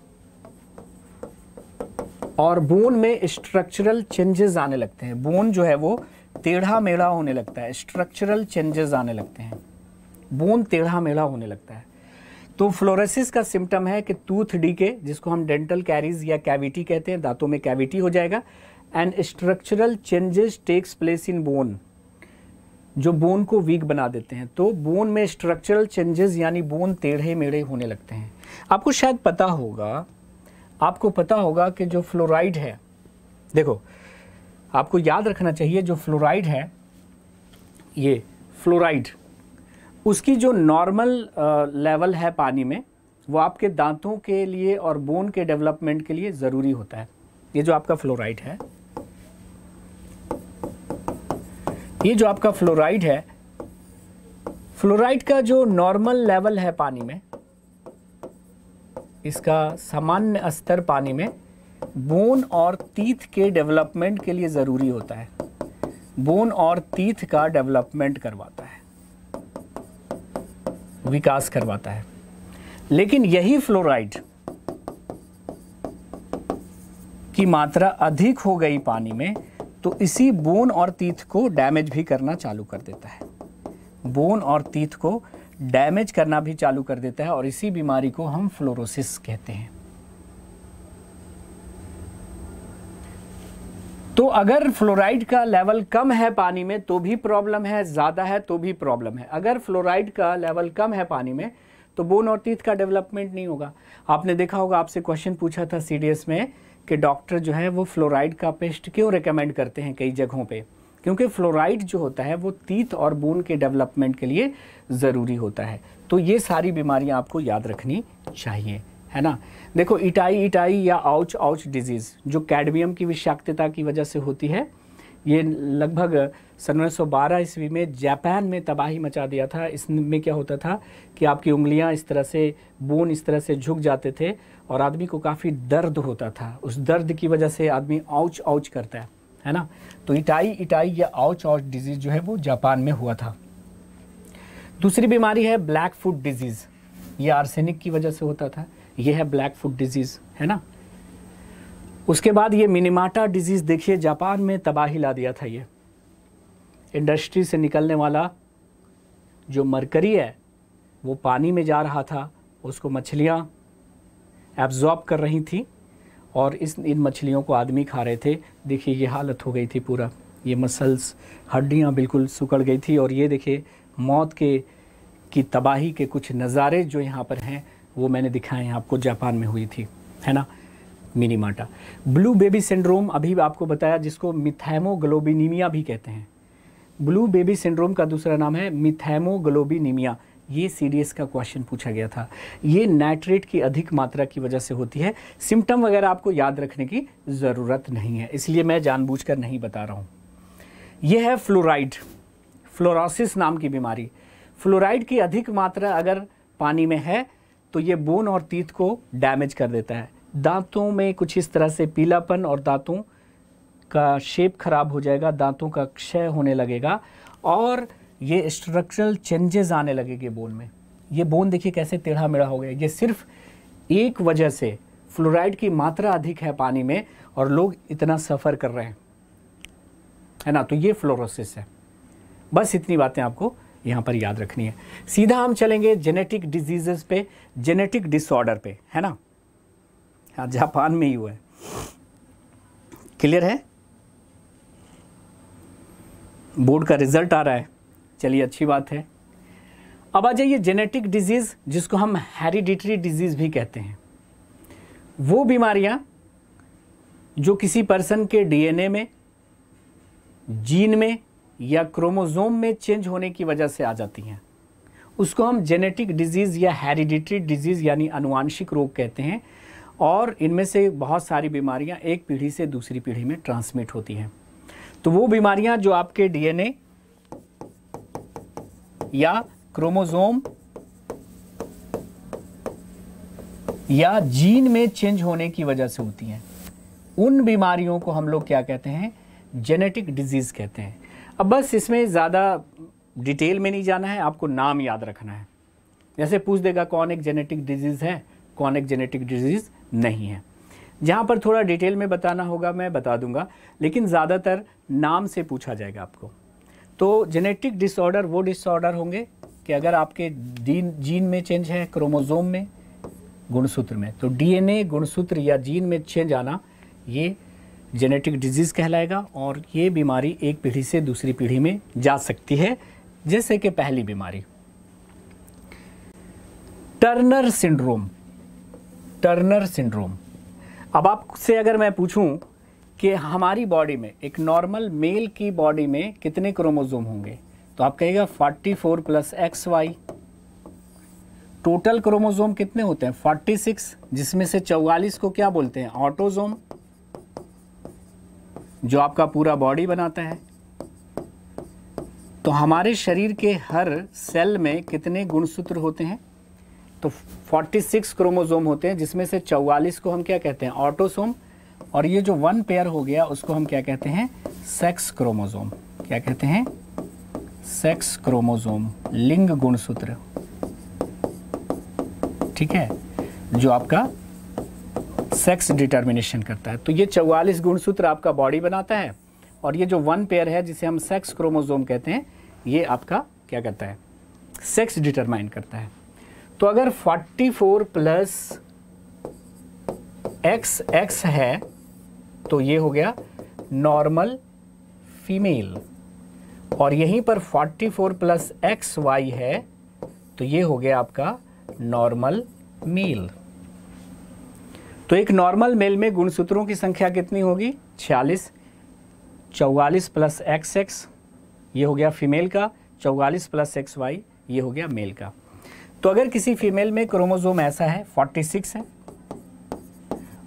[SPEAKER 1] और बोन में स्ट्रक्चरल चेंजेस आने लगते हैं बोन जो है वो टेढ़ा मेढ़ा होने लगता है स्ट्रक्चरल चेंजेस आने लगते हैं बोन टेढ़ा मेढ़ा होने लगता है तो फ्लोरेसिस का सिम्टम है कि टूथ डी के जिसको हम डेंटल कैरीज या कैविटी कहते हैं दांतों में कैविटी हो जाएगा and structural changes takes place in bone जो बोन को वीक बना देते हैं तो बोन में स्ट्रक्चरल चेंजेस यानी बोन टेढ़े मेढ़े होने लगते हैं आपको शायद पता होगा आपको पता होगा कि जो फ्लोराइड है देखो आपको याद रखना चाहिए जो फ्लोराइड है ये फ्लोराइड उसकी जो नॉर्मल लेवल है पानी में वो आपके दांतों के लिए और बोन के डेवलपमेंट के लिए ज़रूरी होता है ये जो आपका फ्लोराइड है ये जो आपका फ्लोराइड है फ्लोराइड का जो नॉर्मल लेवल है पानी में इसका सामान्य स्तर पानी में बोन और तीथ के डेवलपमेंट के लिए ज़रूरी होता है बोन और तीथ का डेवलपमेंट करवाता है विकास करवाता है लेकिन यही फ्लोराइड की मात्रा अधिक हो गई पानी में तो इसी बोन और तीथ को डैमेज भी करना चालू कर देता है बोन और तीथ को डैमेज करना भी चालू कर देता है और इसी बीमारी को हम फ्लोरोसिस कहते हैं तो अगर फ्लोराइड का लेवल कम है पानी में तो भी प्रॉब्लम है ज़्यादा है तो भी प्रॉब्लम है अगर फ्लोराइड का लेवल कम है पानी में तो बोन और टीथ का डेवलपमेंट नहीं होगा आपने देखा होगा आपसे क्वेश्चन पूछा था सीडीएस में कि डॉक्टर जो है वो फ्लोराइड का पेस्ट क्यों रिकमेंड करते हैं कई जगहों पर क्योंकि फ्लोराइड जो होता है वो तीत और बोन के डेवलपमेंट के लिए ज़रूरी होता है तो ये सारी बीमारियाँ आपको याद रखनी चाहिए है ना देखो इटाई इटाई या आउच आउच डिजीज़ जो कैडमियम की विषाक्तता की वजह से होती है ये लगभग सन उन्नीस सौ बारह ईस्वी में जापान में तबाही मचा दिया था इसमें क्या होता था कि आपकी उंगलियां इस तरह से बोन इस तरह से झुक जाते थे और आदमी को काफ़ी दर्द होता था उस दर्द की वजह से आदमी आउच आउच करता है है ना तो इटाई इटाई या आउच आउच डिजीज़ जो है वो जापान में हुआ था दूसरी बीमारी है ब्लैक फूड डिजीज़ ये आर्सेनिक की वजह से होता था ये है ब्लैक फूड डिजीज़ है ना उसके बाद ये मिनिमाटा डिजीज़ देखिए जापान में तबाही ला दिया था ये इंडस्ट्री से निकलने वाला जो मरकरी है वो पानी में जा रहा था उसको मछलियाँ एब्जॉर्ब कर रही थी और इस इन मछलियों को आदमी खा रहे थे देखिए ये हालत हो गई थी पूरा ये मसल्स हड्डियाँ बिल्कुल सुकड़ गई थी और ये देखिए मौत के की तबाही के कुछ नज़ारे जो यहाँ पर हैं वो मैंने दिखाए हैं आपको जापान में हुई थी है ना मिनी माटा ब्लू बेबी सिंड्रोम अभी आपको बताया जिसको मिथैमोग्लोबिनीमिया भी कहते हैं ब्लू बेबी सिंड्रोम का दूसरा नाम है मिथैमोग्लोबिनीमिया ये सी का क्वेश्चन पूछा गया था ये नाइट्रेट की अधिक मात्रा की वजह से होती है सिम्टम वगैरह आपको याद रखने की ज़रूरत नहीं है इसलिए मैं जानबूझकर नहीं बता रहा हूँ यह है फ्लोराइड फ्लोरोसिस नाम की बीमारी फ्लोराइड की अधिक मात्रा अगर पानी में है तो ये बोन और तीत को डैमेज कर देता है दांतों में कुछ इस तरह से पीलापन और दांतों का शेप खराब हो जाएगा दांतों का क्षय होने लगेगा और ये स्ट्रक्चरल चेंजेस आने लगेंगे बोन में ये बोन देखिए कैसे टेढ़ा मेढ़ा हो गया ये सिर्फ एक वजह से फ्लोराइड की मात्रा अधिक है पानी में और लोग इतना सफ़र कर रहे हैं है ना तो ये फ्लोरोसिस है बस इतनी बातें आपको यहाँ पर याद रखनी है सीधा हम चलेंगे जेनेटिक डिजीजेस पे जेनेटिक डिसऑर्डर पे है ना हाँ जापान में ही हुआ है क्लियर है बोर्ड का रिजल्ट आ रहा है चलिए अच्छी बात है अब आ जाइए जेनेटिक डिजीज़ जिसको हम हेरिडिटरी डिजीज़ भी कहते हैं वो बीमारियाँ जो किसी पर्सन के डीएनए में जीन में या क्रोमोजोम में चेंज होने की वजह से आ जाती हैं उसको हम जेनेटिक डिजीज़ या हेरिडिटरी डिजीज़ यानी अनुवांशिक रोग कहते हैं और इनमें से बहुत सारी बीमारियां एक पीढ़ी से दूसरी पीढ़ी में ट्रांसमिट होती हैं तो वो बीमारियां जो आपके डीएनए या क्रोमोजोम या जीन में चेंज होने की वजह से होती हैं उन बीमारियों को हम लोग क्या कहते हैं जेनेटिक डिजीज़ कहते हैं अब बस इसमें ज़्यादा डिटेल में नहीं जाना है आपको नाम याद रखना है जैसे पूछ देगा कौन एक जेनेटिक डिजीज़ है कौन एक जेनेटिक डिजीज़ नहीं है जहाँ पर थोड़ा डिटेल में बताना होगा मैं बता दूंगा लेकिन ज़्यादातर नाम से पूछा जाएगा आपको तो जेनेटिक डिसऑर्डर वो डिसऑर्डर होंगे कि अगर आपके जीन जीन में चेंज है क्रोमोजोम में गुणसूत्र में तो डीएनए गुणसूत्र या जीन में चेंज आना ये जेनेटिक डिजीज़ कहलाएगा और ये बीमारी एक पीढ़ी से दूसरी पीढ़ी में जा सकती है जैसे कि पहली बीमारी टर्नर सिंड्रोम टर्नर सिंड्रोम अब आपसे अगर मैं पूछूं कि हमारी बॉडी में एक नॉर्मल मेल की बॉडी में कितने क्रोमोजोम होंगे तो आप कहेगा 44 four plus X Y total chromosome कितने होते हैं 46 जिसमें से 44 को क्या बोलते हैं ऑटोजोम जो आपका पूरा बॉडी बनाता है तो हमारे शरीर के हर सेल में कितने गुणसूत्र होते हैं तो 46 क्रोमोजोम होते हैं जिसमें से 44 को हम क्या कहते हैं ऑटोसोम और ये जो वन पेयर हो गया उसको हम क्या कहते हैं सेक्स क्रोमोजोम क्या कहते हैं सेक्स क्रोमोजोम लिंग गुणसूत्र ठीक है जो आपका सेक्स डिटर्मिनेशन करता है तो ये चौवालीस गुणसूत्र आपका बॉडी बनाता है और ये जो वन पेयर है जिसे हम सेक्स क्रोमोजोम कहते हैं ये आपका क्या करता है सेक्स डिटरमाइन करता है तो अगर 44 प्लस एक्स एक्स है तो ये हो गया नॉर्मल फीमेल और यहीं पर 44 प्लस एक्स वाई है तो ये हो गया आपका नॉर्मल मेल तो एक नॉर्मल मेल में गुणसूत्रों की संख्या कितनी होगी छियालीस चौवालीस प्लस एक्स एक्स ये हो गया फीमेल का 44 प्लस एक्स वाई ये हो गया मेल का तो अगर किसी फीमेल में क्रोमोजोम ऐसा है 46 है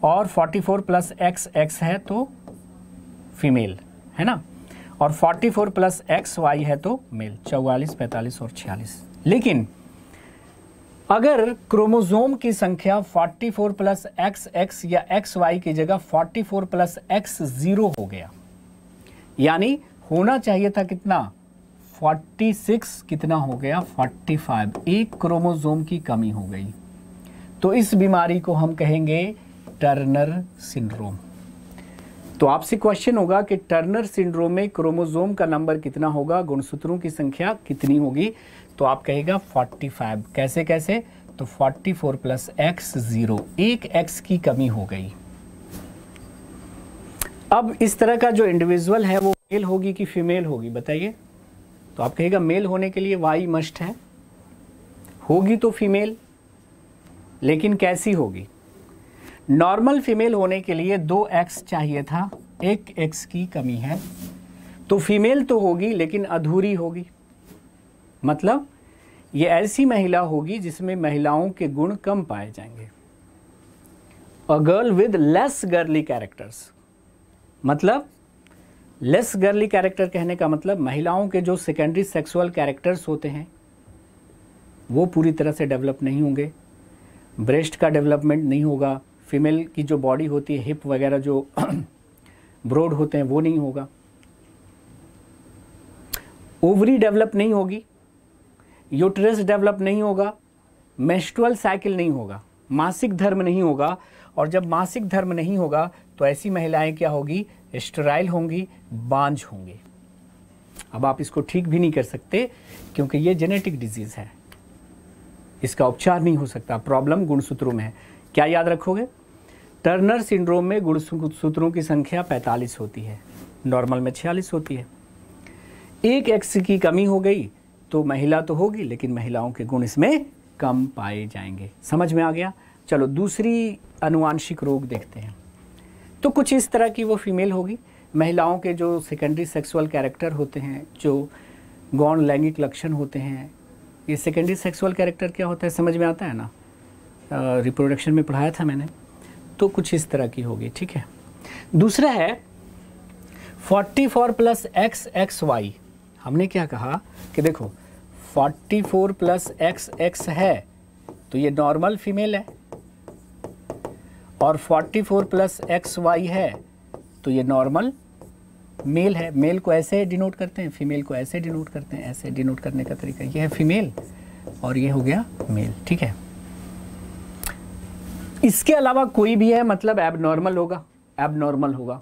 [SPEAKER 1] और 44 फोर प्लस एक्स एक्स है तो फीमेल है ना और 44 फोर प्लस एक्स वाई है तो मेल चौवालीस 45 और छियालीस लेकिन अगर क्रोमोजोम की संख्या 44 फोर प्लस एक्स एक्स या एक्स वाई की जगह 44 फोर प्लस एक्स ज़ीरो हो गया यानी होना चाहिए था कितना 46 कितना हो गया 45 एक क्रोमोजोम की कमी हो गई तो इस बीमारी को हम कहेंगे टर्नर सिंड्रोम तो आपसे क्वेश्चन होगा कि टर्नर सिंड्रोम में क्रोमोजोम का नंबर कितना होगा गुणसूत्रों की संख्या कितनी होगी तो आप कहेगा 45 कैसे कैसे तो 44 फोर प्लस एक्स ज़ीरो एक एक्स की कमी हो गई अब इस तरह का जो इंडिविजुअल है वो मेल होगी कि फीमेल होगी बताइए तो आप कहेगा मेल होने के लिए वाई मस्ट है होगी तो फीमेल लेकिन कैसी होगी नॉर्मल फीमेल होने के लिए दो एक्स चाहिए था एक एक्स की कमी है तो फीमेल तो होगी लेकिन अधूरी होगी मतलब ये ऐसी महिला होगी जिसमें महिलाओं के गुण कम पाए जाएंगे a girl with less girly characters मतलब लेस गर्ली कैरेक्टर कहने का मतलब महिलाओं के जो सेकेंडरी सेक्सुअल कैरेक्टर्स होते हैं वो पूरी तरह से डेवलप नहीं होंगे ब्रेस्ट का डेवलपमेंट नहीं होगा फीमेल की जो बॉडी होती है हिप वगैरह जो ब्रोड होते हैं वो नहीं होगा ओवरी डेवलप नहीं होगी यूट्रस डेवलप नहीं होगा मेस्ट्रुअल साइकिल नहीं होगा मासिक धर्म नहीं होगा और जब मासिक धर्म नहीं होगा तो ऐसी महिलाएं क्या होगी स्टराइल होंगी बांझ होंगी अब आप इसको ठीक भी नहीं कर सकते क्योंकि ये जेनेटिक डिजीज़ है इसका उपचार नहीं हो सकता प्रॉब्लम गुणसूत्रों में है क्या याद रखोगे टर्नर सिंड्रोम में गुणसूत्रों की संख्या 45 होती है नॉर्मल में 46 होती है एक एक्स की कमी हो गई तो महिला तो होगी लेकिन महिलाओं के गुण इसमें कम पाए जाएंगे समझ में आ गया चलो दूसरी अनुवांशिक रोग देखते हैं तो कुछ इस तरह की वो फीमेल होगी महिलाओं के जो सेकेंडरी सेक्सुअल कैरेक्टर होते हैं जो गौण लैंगिक लक्षण होते हैं ये सेकेंडरी सेक्सुअल कैरेक्टर क्या होता है समझ में आता है ना रिप्रोडक्शन में पढ़ाया था मैंने तो कुछ इस तरह की होगी ठीक है दूसरा है 44 four plus X X Y हमने क्या कहा कि देखो 44 फोर प्लस एक्स एक्स है तो ये नॉर्मल फीमेल है और 44 फोर प्लस एक्स वाई है तो ये नॉर्मल मेल है मेल को ऐसे डिनोट करते हैं फीमेल को ऐसे डिनोट करते हैं ऐसे डिनोट करने का तरीका ये है फीमेल और ये हो गया मेल ठीक है इसके अलावा कोई भी है मतलब एबनॉर्मल होगा एबनॉर्मल होगा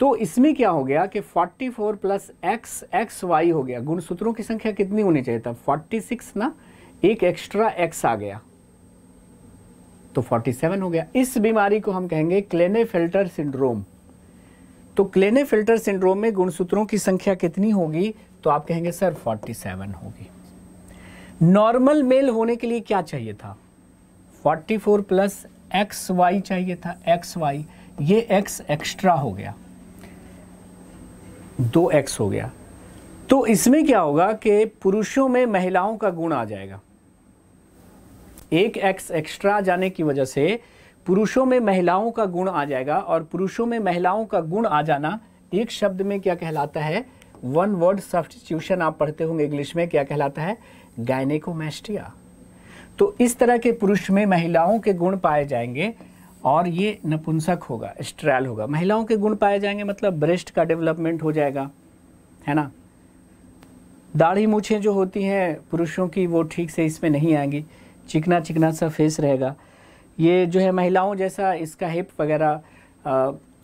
[SPEAKER 1] तो इसमें क्या हो गया कि 44 four plus X X Y हो गया गुणसूत्रों की संख्या कितनी होनी चाहिए था 46 ना एक एक्स्ट्रा एक्स आ गया तो 47 हो गया इस बीमारी को हम कहेंगे क्लेने फिल्टर सिंड्रोम तो क्लेने फिल्टर सिंड्रोम में गुणसूत्रों की संख्या कितनी होगी तो आप कहेंगे सर 47 होगी नॉर्मल मेल होने के लिए क्या चाहिए था 44 फोर प्लस एक्स वाई चाहिए था एक्स वाई ये एक्स एक्स्ट्रा हो गया दो एक्स हो गया तो इसमें क्या होगा कि पुरुषों में महिलाओं का गुण आ जाएगा एक एक्स एक्स्ट्रा जाने की वजह से पुरुषों में महिलाओं का गुण आ जाएगा और पुरुषों में महिलाओं का गुण आ जाना एक शब्द में क्या कहलाता है वन वर्ड सब्स्टिट्यूशन आप पढ़ते होंगे इंग्लिश में क्या कहलाता है गायनेकोमेस्टिया तो इस तरह के पुरुष में महिलाओं के गुण पाए जाएंगे और ये नपुंसक होगा स्ट्रैल होगा महिलाओं के गुण पाए जाएंगे मतलब ब्रेस्ट का डेवलपमेंट हो जाएगा है ना दाढ़ी मूछें जो होती हैं पुरुषों की वो ठीक से इसमें नहीं आएंगी चिकना चिकना सा फेस रहेगा ये जो है महिलाओं जैसा इसका हिप वगैरह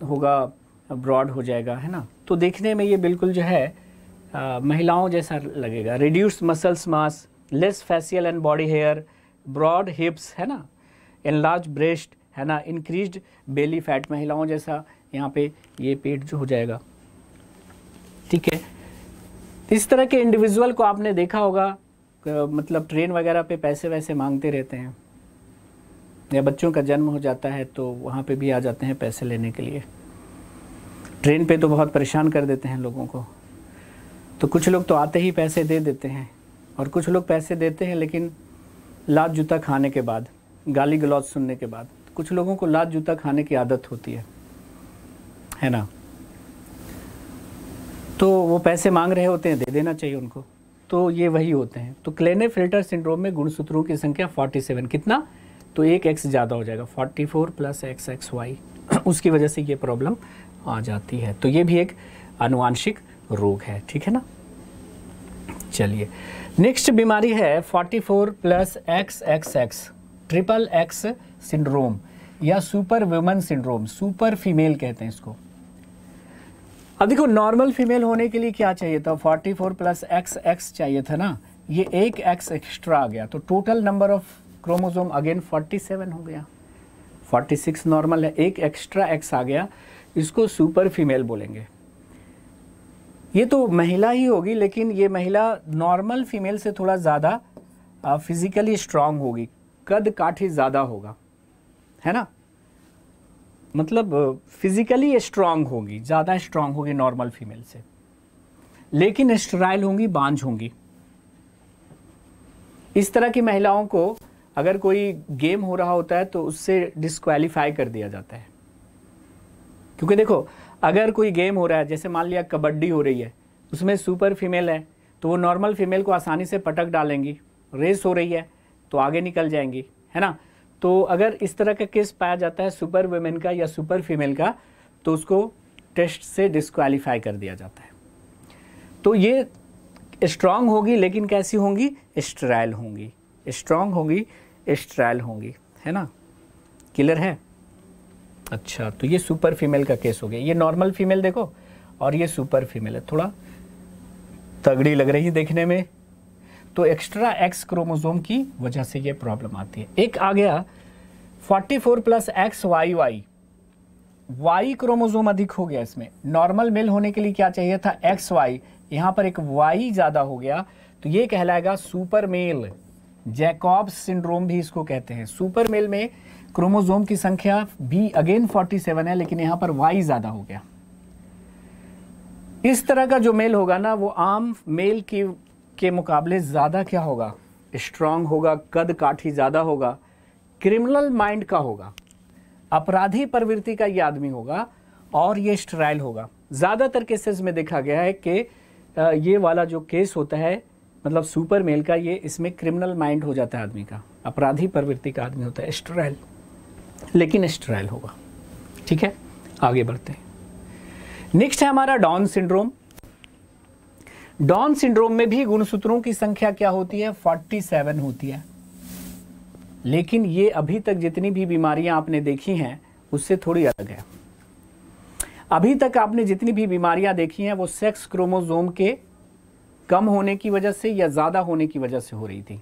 [SPEAKER 1] होगा ब्रॉड हो जाएगा है ना तो देखने में ये बिल्कुल जो है आ, महिलाओं जैसा लगेगा reduce muscles mass less facial and body hair broad hips है ना एनलार्ज ब्रेस्ट है ना इंक्रीज बेली फैट महिलाओं जैसा यहाँ पे ये पेट जो हो जाएगा ठीक है इस तरह के इंडिविजुअल को आपने देखा होगा मतलब ट्रेन वगैरह पे पैसे वैसे मांगते रहते हैं या बच्चों का जन्म हो जाता है तो वहाँ पे भी आ जाते हैं पैसे लेने के लिए ट्रेन पे तो बहुत परेशान कर देते हैं लोगों को तो कुछ लोग तो आते ही पैसे दे देते हैं और कुछ लोग पैसे देते हैं लेकिन लात जूता खाने के बाद गाली गलौज सुनने के बाद कुछ लोगों को लात जूता खाने की आदत होती है है ना तो वो पैसे मांग रहे होते हैं दे देना चाहिए उनको तो ये वही होते हैं तो क्लेने फिल्टर सिंड्रोम में गुणसूत्रों की संख्या 47 कितना तो एक एक्स ज़्यादा हो जाएगा 44 four plus X X Y उसकी वजह से ये प्रॉब्लम आ जाती है तो ये भी एक अनुवांशिक रोग है ठीक है ना चलिए नेक्स्ट बीमारी है 44 four plus X X X triple X syndrome या super woman syndrome super female कहते हैं इसको अब देखो नॉर्मल फीमेल होने के लिए क्या चाहिए था 44 फोर प्लस एक्स एक्स चाहिए था ना ये एक एक्स एक्स्ट्रा आ गया तो total number of chromosome again 47 हो गया 46 नॉर्मल है एक एक्स्ट्रा एक्स आ गया इसको सुपर फीमेल बोलेंगे ये तो महिला ही होगी लेकिन ये महिला नॉर्मल फीमेल से थोड़ा ज़्यादा फिज़िकली स्ट्रांग होगी कद काठी ज़्यादा होगा है ना मतलब फिज़िकली स्ट्रांग होगी ज़्यादा स्ट्रांग होगी नॉर्मल फीमेल से लेकिन स्ट्राइल होंगी बांझ होंगी इस तरह की महिलाओं को अगर कोई गेम हो रहा होता है तो उससे डिस्क्वालीफाई कर दिया जाता है क्योंकि देखो अगर कोई गेम हो रहा है जैसे मान लिया कबड्डी हो रही है उसमें सुपर फीमेल है तो वो नॉर्मल फीमेल को आसानी से पटक डालेंगी रेस हो रही है तो आगे निकल जाएंगी है ना तो अगर इस तरह का केस पाया जाता है सुपर वेमेन का या सुपर फीमेल का तो उसको टेस्ट से डिस्कालीफाई कर दिया जाता है तो ये स्ट्रांग होगी लेकिन कैसी होंगी स्ट्राइल होंगी स्ट्रांग होंगी स्ट्राइल होंगी है ना क्लियर है अच्छा तो ये सुपर फीमेल का केस हो गया ये नॉर्मल फीमेल देखो और ये सुपर फीमेल है थोड़ा तगड़ी लग रही है देखने में तो एक्स्ट्रा एक्स क्रोमोजोम की वजह से ये प्रॉब्लम आती है एक आ गया 44 four plus X Y Y Y chromosome अधिक हो गया इसमें नॉर्मल मेल होने के लिए क्या चाहिए था एक्स वाई यहाँ पर एक वाई ज़्यादा हो गया तो ये कहलाएगा सुपर मेल जैकॉब सिंड्रोम भी इसको कहते हैं सुपर मेल में क्रोमोजोम की संख्या भी अगेन 47 है लेकिन यहाँ पर वाई ज़्यादा हो गया इस तरह का जो मेल होगा ना वो आम मेल की के मुकाबले ज़्यादा क्या होगा स्ट्रांग होगा कद काठी ज़्यादा होगा क्रिमिनल माइंड का होगा अपराधी प्रवृत्ति का ये आदमी होगा और ये स्ट्राइल होगा ज़्यादातर केसेस में देखा गया है कि ये वाला जो केस होता है मतलब सुपर मेल का ये इसमें क्रिमिनल माइंड हो जाता है आदमी का अपराधी प्रवृत्ति का आदमी होता है स्ट्राइल लेकिन स्ट्राइल होगा ठीक है आगे बढ़ते हैं नेक्स्ट है हमारा डॉन सिंड्रोम डॉन सिंड्रोम में भी गुणसूत्रों की संख्या क्या होती है 47 होती है लेकिन ये अभी तक जितनी भी बीमारियां आपने देखी हैं उससे थोड़ी अलग है अभी तक आपने जितनी भी बीमारियां देखी हैं वो सेक्स क्रोमोजोम के कम होने की वजह से या ज़्यादा होने की वजह से हो रही थी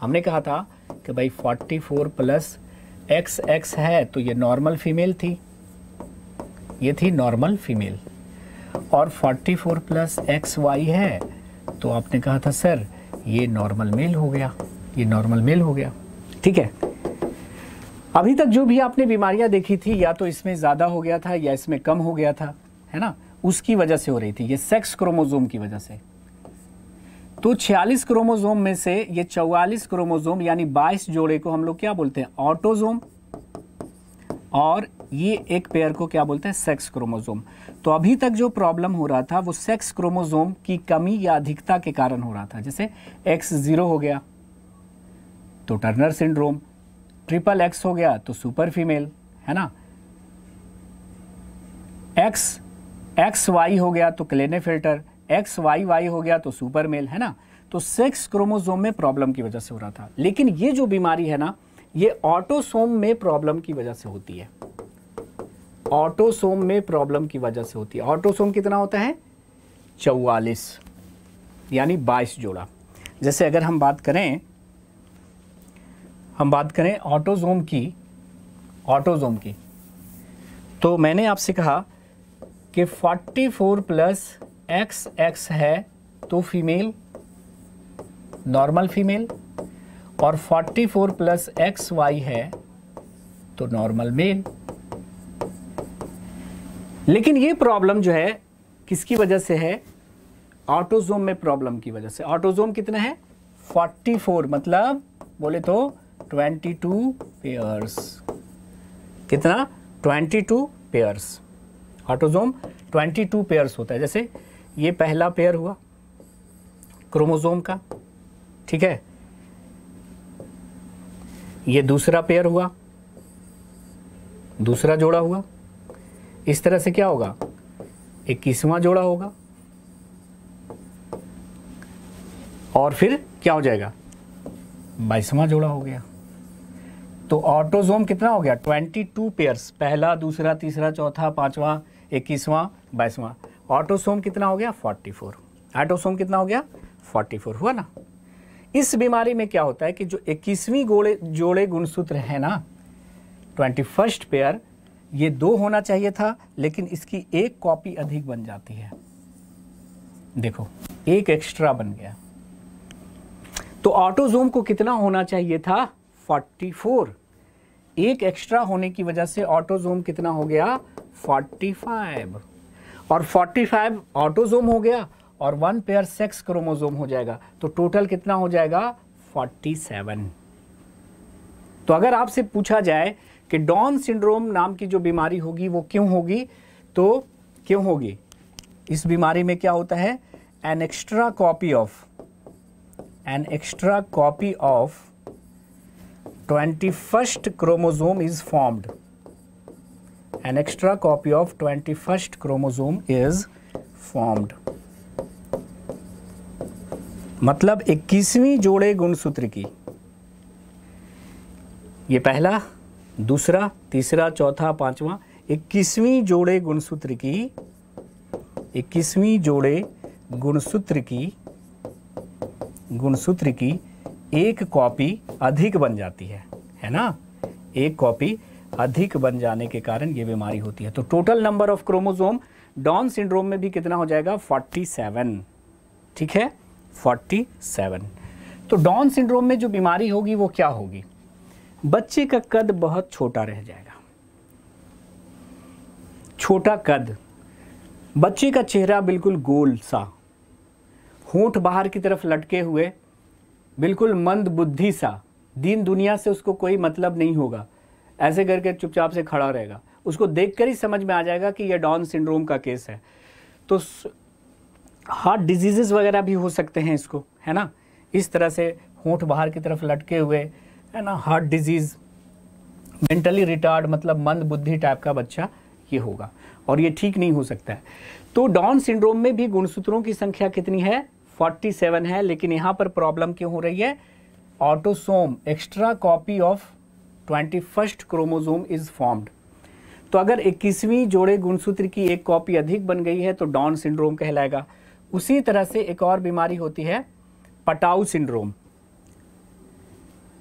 [SPEAKER 1] हमने कहा था कि भाई 44 फोर प्लस एक्स एक्स है तो ये नॉर्मल फीमेल थी ये थी नॉर्मल फीमेल और 44 प्लस एक्स वाई है तो आपने कहा था सर ये नॉर्मल मेल हो गया ये नॉर्मल मेल हो गया ठीक है अभी तक जो भी आपने बीमारियां देखी थी या तो इसमें ज़्यादा हो गया था या इसमें कम हो गया था है ना उसकी वजह से हो रही थी ये सेक्स क्रोमोजोम की वजह से तो 46 क्रोमोजोम में से ये 44 क्रोमोजोम यानी 22 जोड़े को हम लोग क्या बोलते हैं ऑटोजोम और ये एक पेयर को क्या बोलते हैं सेक्स क्रोमोजोम तो अभी तक जो प्रॉब्लम हो रहा था वो सेक्स क्रोमोजोम की कमी या अधिकता के कारण हो रहा था जैसे एक्स ज़ीरो हो गया तो टर्नर सिंड्रोम ट्रिपल एक्स हो गया तो सुपर फीमेल है ना एक्स एक्स वाई हो गया तो Klinefelter X Y Y हो गया तो सुपर मेल है ना तो सेक्स क्रोमोजोम में प्रॉब्लम की वजह से हो रहा था लेकिन ये जो बीमारी है ना ये ऑटोसोम में प्रॉब्लम की वजह से होती है ऑटोसोम में प्रॉब्लम की वजह से होती है ऑटोसोम कितना होता है चौवालीस यानी बाईस जोड़ा जैसे अगर हम बात करें हम बात करें ऑटोजोम की ऑटोजोम की तो मैंने आपसे कहा कि 44 फोर प्लस एक्स एक्स है तो फीमेल नॉर्मल फीमेल और 44 प्लस एक्स वाई है तो नॉर्मल मेल लेकिन ये प्रॉब्लम जो है किसकी वजह से है ऑटोजोम में प्रॉब्लम की वजह से ऑटोजोम कितना है 44 मतलब बोले तो 22 पेयर्स कितना 22 पेयर्स ऑटोजोम 22 पेयर्स होता है जैसे ये पहला पेयर हुआ क्रोमोज़ोम का ठीक है ये दूसरा पेयर हुआ दूसरा जोड़ा हुआ इस तरह से क्या होगा इक्कीसवां जोड़ा होगा और फिर क्या हो जाएगा बाईसवां जोड़ा हो गया तो ऑटोजोम कितना हो गया ट्वेंटी टू पेयर्स पहला दूसरा तीसरा चौथा पांचवा इक्कीसवां बाईसवां ऑटोसोम कितना हो गया 44 ऑटोसोम कितना हो गया 44 हुआ ना इस बीमारी में क्या होता है कि जो इक्कीसवीं गोड़े जोड़े गुणसूत्र है ना ट्वेंटी फर्स्ट पेयर ये दो होना चाहिए था लेकिन इसकी एक कॉपी अधिक बन जाती है देखो एक एक्स्ट्रा बन गया तो ऑटोजोम को कितना होना चाहिए था 44 एक एक्स्ट्रा होने की वजह से ऑटोजोम कितना हो गया 45 और 45 ऑटोजोम हो गया और वन पेयर सेक्स क्रोमोजोम हो जाएगा तो टोटल कितना हो जाएगा 47 तो अगर आपसे पूछा जाए कि डॉन सिंड्रोम नाम की जो बीमारी होगी वो क्यों होगी तो क्यों होगी इस बीमारी में क्या होता है an extra copy of an extra copy of twenty first chromosome is formed an extra copy of 21st chromosome is formed मतलब 21वीं जोड़े गुणसूत्र की ये पहला दूसरा तीसरा चौथा पांचवा 21वीं जोड़े गुणसूत्र की 21वीं जोड़े गुणसूत्र की गुणसूत्र की एक कॉपी अधिक बन जाती है है ना एक कॉपी अधिक बन जाने के कारण ये बीमारी होती है तो total number of chromosome Down syndrome में भी कितना हो जाएगा 47 ठीक है 47 तो डॉन सिंड्रोम में जो बीमारी होगी वो क्या होगी बच्चे का कद बहुत छोटा रह जाएगा छोटा कद बच्चे का चेहरा बिल्कुल गोल सा होठ बाहर की तरफ लटके हुए बिल्कुल मंद बुद्धि सा दीन दुनिया से उसको कोई मतलब नहीं होगा ऐसे करके चुपचाप से खड़ा रहेगा उसको देख ही समझ में आ जाएगा कि यह डाउन सिंड्रोम का केस है तो हार्ट डिजीजेस वगैरह भी हो सकते हैं इसको है ना इस तरह से होंठ बाहर की तरफ लटके हुए है ना हार्ट डिजीज़ मेंटली रिटार्ड मतलब मंद बुद्धि टाइप का बच्चा ये होगा और ये ठीक नहीं हो सकता है तो डाउन सिंड्रोम में भी गुणसूत्रों की संख्या कितनी है 47 है लेकिन यहाँ पर प्रॉब्लम क्यों हो रही है autosome extra copy of twenty first chromosome is formed तो अगर इक्कीसवीं जोड़े गुणसूत्र की एक कॉपी अधिक बन गई है तो डॉन सिंड्रोम कहलाएगा उसी तरह से एक और बीमारी होती है पटाऊ सिंड्रोम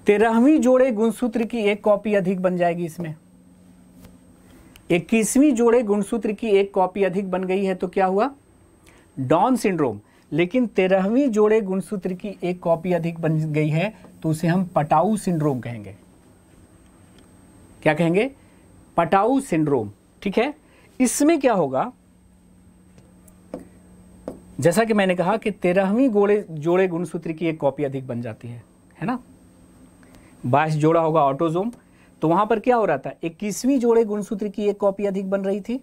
[SPEAKER 1] तेरहवीं जोड़े गुणसूत्र की एक कॉपी अधिक बन जाएगी इसमें इक्कीसवीं जोड़े गुणसूत्र की एक कॉपी अधिक बन गई है तो क्या हुआ डॉन सिंड्रोम लेकिन तेरहवीं जोड़े गुणसूत्र की एक कॉपी अधिक बन गई है तो उसे हम पटाऊ सिंड्रोम कहेंगे क्या कहेंगे पटाऊ सिंड्रोम ठीक है इसमें क्या होगा जैसा कि मैंने कहा कि तेरहवीं गोड़े जोड़े गुणसूत्र की एक कॉपी अधिक बन जाती है है ना बाईस जोड़ा होगा ऑटोजोम तो वहां पर क्या हो रहा था इक्कीसवीं जोड़े गुणसूत्र की एक कॉपी अधिक बन रही थी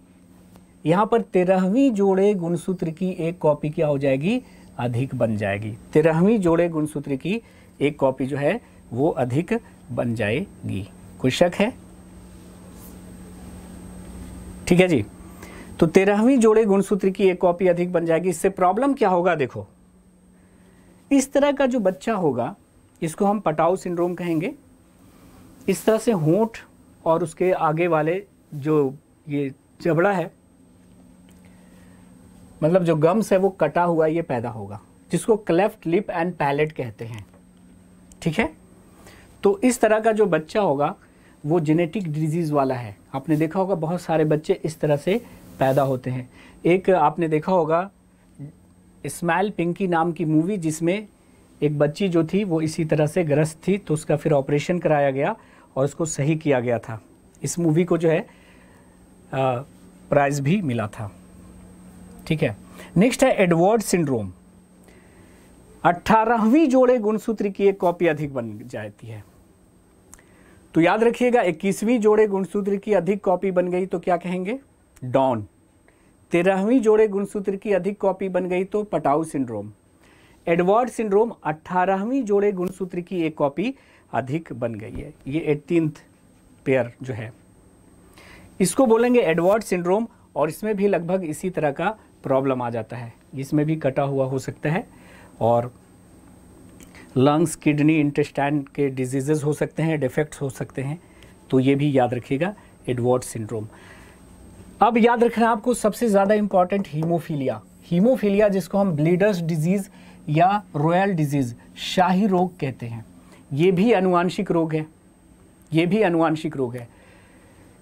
[SPEAKER 1] यहां पर तेरहवीं जोड़े गुणसूत्र की एक कॉपी क्या हो जाएगी अधिक बन जाएगी तेरहवीं जोड़े गुणसूत्र की एक कॉपी जो है वो अधिक बन जाएगी कोई शक है ठीक है जी तो तेरहवीं जोड़े गुणसूत्र की एक कॉपी अधिक बन जाएगी इससे प्रॉब्लम क्या होगा देखो इस तरह का जो बच्चा होगा इसको हम पटाऊ सिंड्रोम कहेंगे इस तरह से होंठ और उसके आगे वाले जो ये जबड़ा है मतलब जो गम्स है वो कटा हुआ ये पैदा होगा जिसको क्लेफ्ट लिप एंड पैलेट कहते हैं ठीक है तो इस तरह का जो बच्चा होगा वो जेनेटिक डिजीज़ वाला है आपने देखा होगा बहुत सारे बच्चे इस तरह से पैदा होते हैं एक आपने देखा होगा इस्माइल पिंकी नाम की मूवी जिसमें एक बच्ची जो थी वो इसी तरह से ग्रस्त थी तो उसका फिर ऑपरेशन कराया गया और उसको सही किया गया था इस मूवी को जो है प्राइज़ भी मिला था ठीक है नेक्स्ट है एडवर्ड सिंड्रोम अट्ठारहवीं जोड़े गुणसूत्र की एक कॉपी अधिक बन जाती है तो याद रखिएगा इक्कीसवीं जोड़े गुणसूत्र की अधिक कॉपी बन गई तो क्या कहेंगे डॉन तेरहवीं जोड़े गुणसूत्र की अधिक कॉपी बन गई तो पटाऊ सिंड्रोम एडवर्ड सिंड्रोम अट्ठारहवीं जोड़े गुणसूत्र की एक कॉपी अधिक बन गई है ये एटीन पेयर जो है इसको बोलेंगे एडवर्ड सिंड्रोम और इसमें भी लगभग इसी तरह का प्रॉब्लम आ जाता है इसमें भी कटा हुआ हो सकता है और लंग्स किडनी इंटेस्टाइन के डिजीजेज हो सकते हैं डिफेक्ट्स हो सकते हैं तो ये भी याद रखिएगा एडवर्ड सिंड्रोम अब याद रखना आपको सबसे ज़्यादा इम्पॉर्टेंट हीमोफीलिया हीमोफीलिया जिसको हम ब्लीडर्स डिजीज़ या रॉयल डिजीज़ शाही रोग कहते हैं ये भी अनुवांशिक रोग है ये भी अनुवांशिक रोग है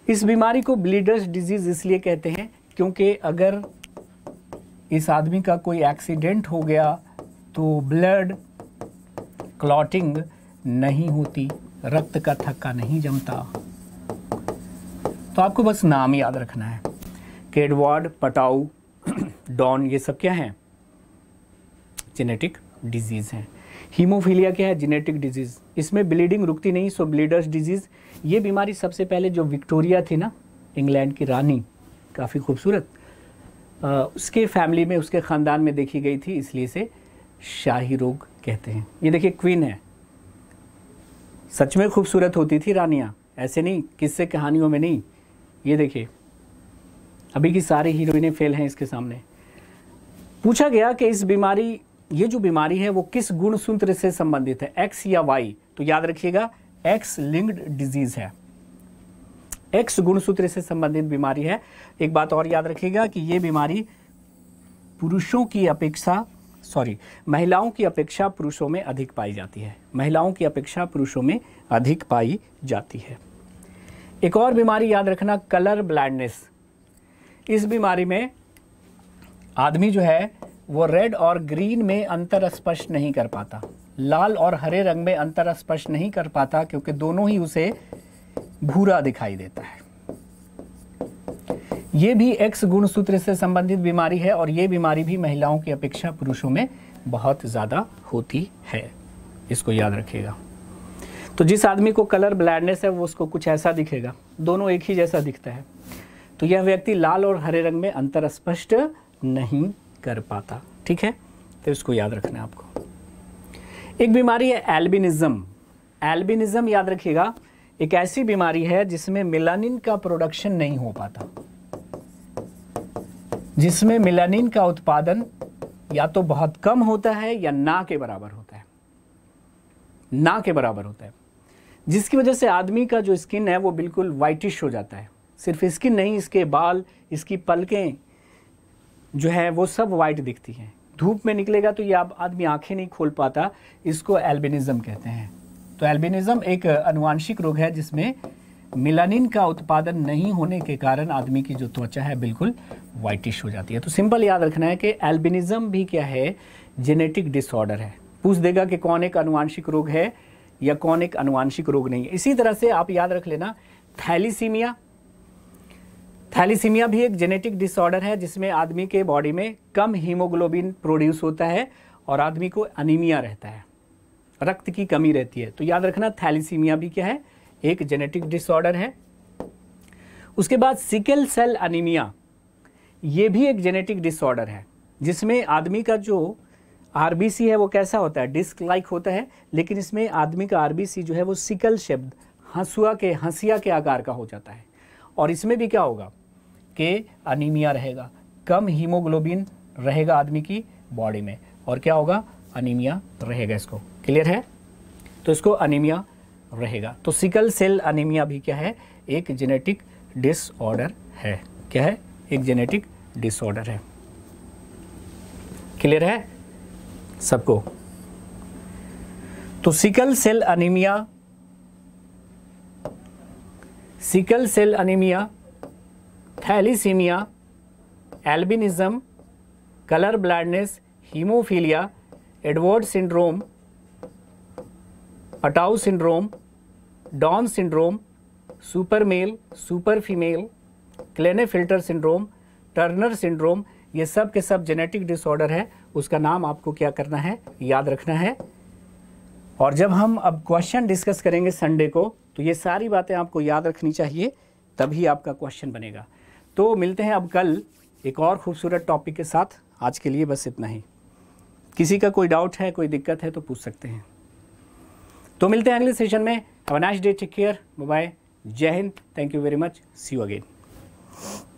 [SPEAKER 1] इस बीमारी को ब्लीडर्स डिजीज़ इसलिए कहते हैं क्योंकि अगर इस आदमी का कोई एक्सीडेंट हो गया तो ब्लड क्लॉटिंग नहीं होती रक्त का थक्का नहीं जमता तो आपको बस नाम याद रखना है केडवार्ड पटाऊ डॉन ये सब क्या हैं जेनेटिक डिजीज़ हैं हीमोफीलिया क्या है जेनेटिक डिजीज़ इसमें ब्लीडिंग रुकती नहीं सो ब्लीडर्स डिजीज़ ये बीमारी सबसे पहले जो विक्टोरिया थी ना इंग्लैंड की रानी काफ़ी खूबसूरत उसके फैमिली में उसके ख़ानदान में देखी गई थी इसलिए से शाही रोग कहते हैं ये देखिए क्वीन है सच में खूबसूरत होती थी रानियाँ ऐसे नहीं किससे कहानियों में नहीं ये देखिए अभी की सारी हीरोइनें फेल हैं इसके सामने पूछा गया कि इस बीमारी ये जो बीमारी है वो किस गुण सूत्र से संबंधित है एक्स या वाई तो याद रखिएगा एक्स लिंक्ड डिजीज है एक्स गुणसूत्र से संबंधित बीमारी है एक बात और याद रखिएगा कि ये बीमारी पुरुषों की अपेक्षा सॉरी महिलाओं की अपेक्षा पुरुषों में अधिक पाई जाती है महिलाओं की अपेक्षा पुरुषों में अधिक पाई जाती है एक और बीमारी याद रखना कलर ब्लाइंडनेस इस बीमारी में आदमी जो है वो रेड और ग्रीन में अंतर स्पर्श नहीं कर पाता लाल और हरे रंग में अंतर स्पर्श नहीं कर पाता क्योंकि दोनों ही उसे भूरा दिखाई देता है ये भी एक्स गुणसूत्र से संबंधित बीमारी है और ये बीमारी भी महिलाओं की अपेक्षा पुरुषों में बहुत ज़्यादा होती है इसको याद रखिएगा तो जिस आदमी को कलर ब्लैंडनेस है वो उसको कुछ ऐसा दिखेगा दोनों एक ही जैसा दिखता है तो यह व्यक्ति लाल और हरे रंग में अंतर स्पष्ट नहीं कर पाता ठीक है तो इसको याद रखना है आपको एक बीमारी है एल्बिनिज्म एल्बिनिज्म याद रखिएगा एक ऐसी बीमारी है जिसमें मिलानिन का प्रोडक्शन नहीं हो पाता जिसमें मिलानिन का उत्पादन या तो बहुत कम होता है या ना के बराबर होता है ना के बराबर होता है जिसकी वजह से आदमी का जो स्किन है वो बिल्कुल वाइटिश हो जाता है सिर्फ स्किन नहीं इसके बाल इसकी पलकें जो है वो सब वाइट दिखती हैं धूप में निकलेगा तो ये आप आदमी आंखें नहीं खोल पाता इसको एल्बिनिज्म कहते हैं तो एल्बिनिज्म एक अनुवांशिक रोग है जिसमें मिलानिन का उत्पादन नहीं होने के कारण आदमी की जो त्वचा है बिल्कुल वाइटिश हो जाती है तो सिंपल याद रखना है कि एल्बिनिज्म भी क्या है जेनेटिक डिसऑर्डर है पूछ देगा कि कौन एक अनुवांशिक रोग है या कौन एक अनुवांशिक रोग नहीं है इसी तरह से आप याद रख लेना थैलीसीमिया थैलीसीमिया भी एक जेनेटिक डिसऑर्डर है जिसमें आदमी के बॉडी में कम हीमोग्लोबिन प्रोड्यूस होता है और आदमी को अनिमिया रहता है रक्त की कमी रहती है तो याद रखना थैलीसीमिया भी क्या है एक जेनेटिक डिसऑर्डर है उसके बाद सिकल सेल अनिमिया ये भी एक जेनेटिक डिसऑर्डर है जिसमें आदमी का जो आर है वो कैसा होता है डिस्क लाइक होता है लेकिन इसमें आदमी का आर जो है वो सिकल शब्द हंसुआ के हंसिया के आकार का हो जाता है और इसमें भी क्या होगा कि अनिमिया रहेगा कम हीमोग्लोबिन रहेगा आदमी की बॉडी में और क्या होगा अनिमिया रहेगा इसको क्लियर है तो इसको अनिमिया रहेगा तो सिकल सेल अनिमिया भी क्या है एक जेनेटिक डिसऑर्डर है क्या है एक जेनेटिक डिसऑर्डर है क्लियर है सबको तो sickle cell anaemia sickle cell anaemia thalassaemia albinism colour blindness haemophilia Edward syndrome Patau syndrome Down syndrome super male super female Klinefelter syndrome Turner syndrome ये सब के सब जेनेटिक डिसऑर्डर है उसका नाम आपको क्या करना है याद रखना है और जब हम अब क्वेश्चन डिस्कस करेंगे संडे को तो ये सारी बातें आपको याद रखनी चाहिए तभी आपका क्वेश्चन बनेगा तो मिलते हैं अब कल एक और ख़ूबसूरत टॉपिक के साथ आज के लिए बस इतना ही किसी का कोई डाउट है कोई दिक्कत है तो पूछ सकते हैं तो मिलते हैं अगले सेशन में have a nice day take care bye जय हिंद thank you very much see you again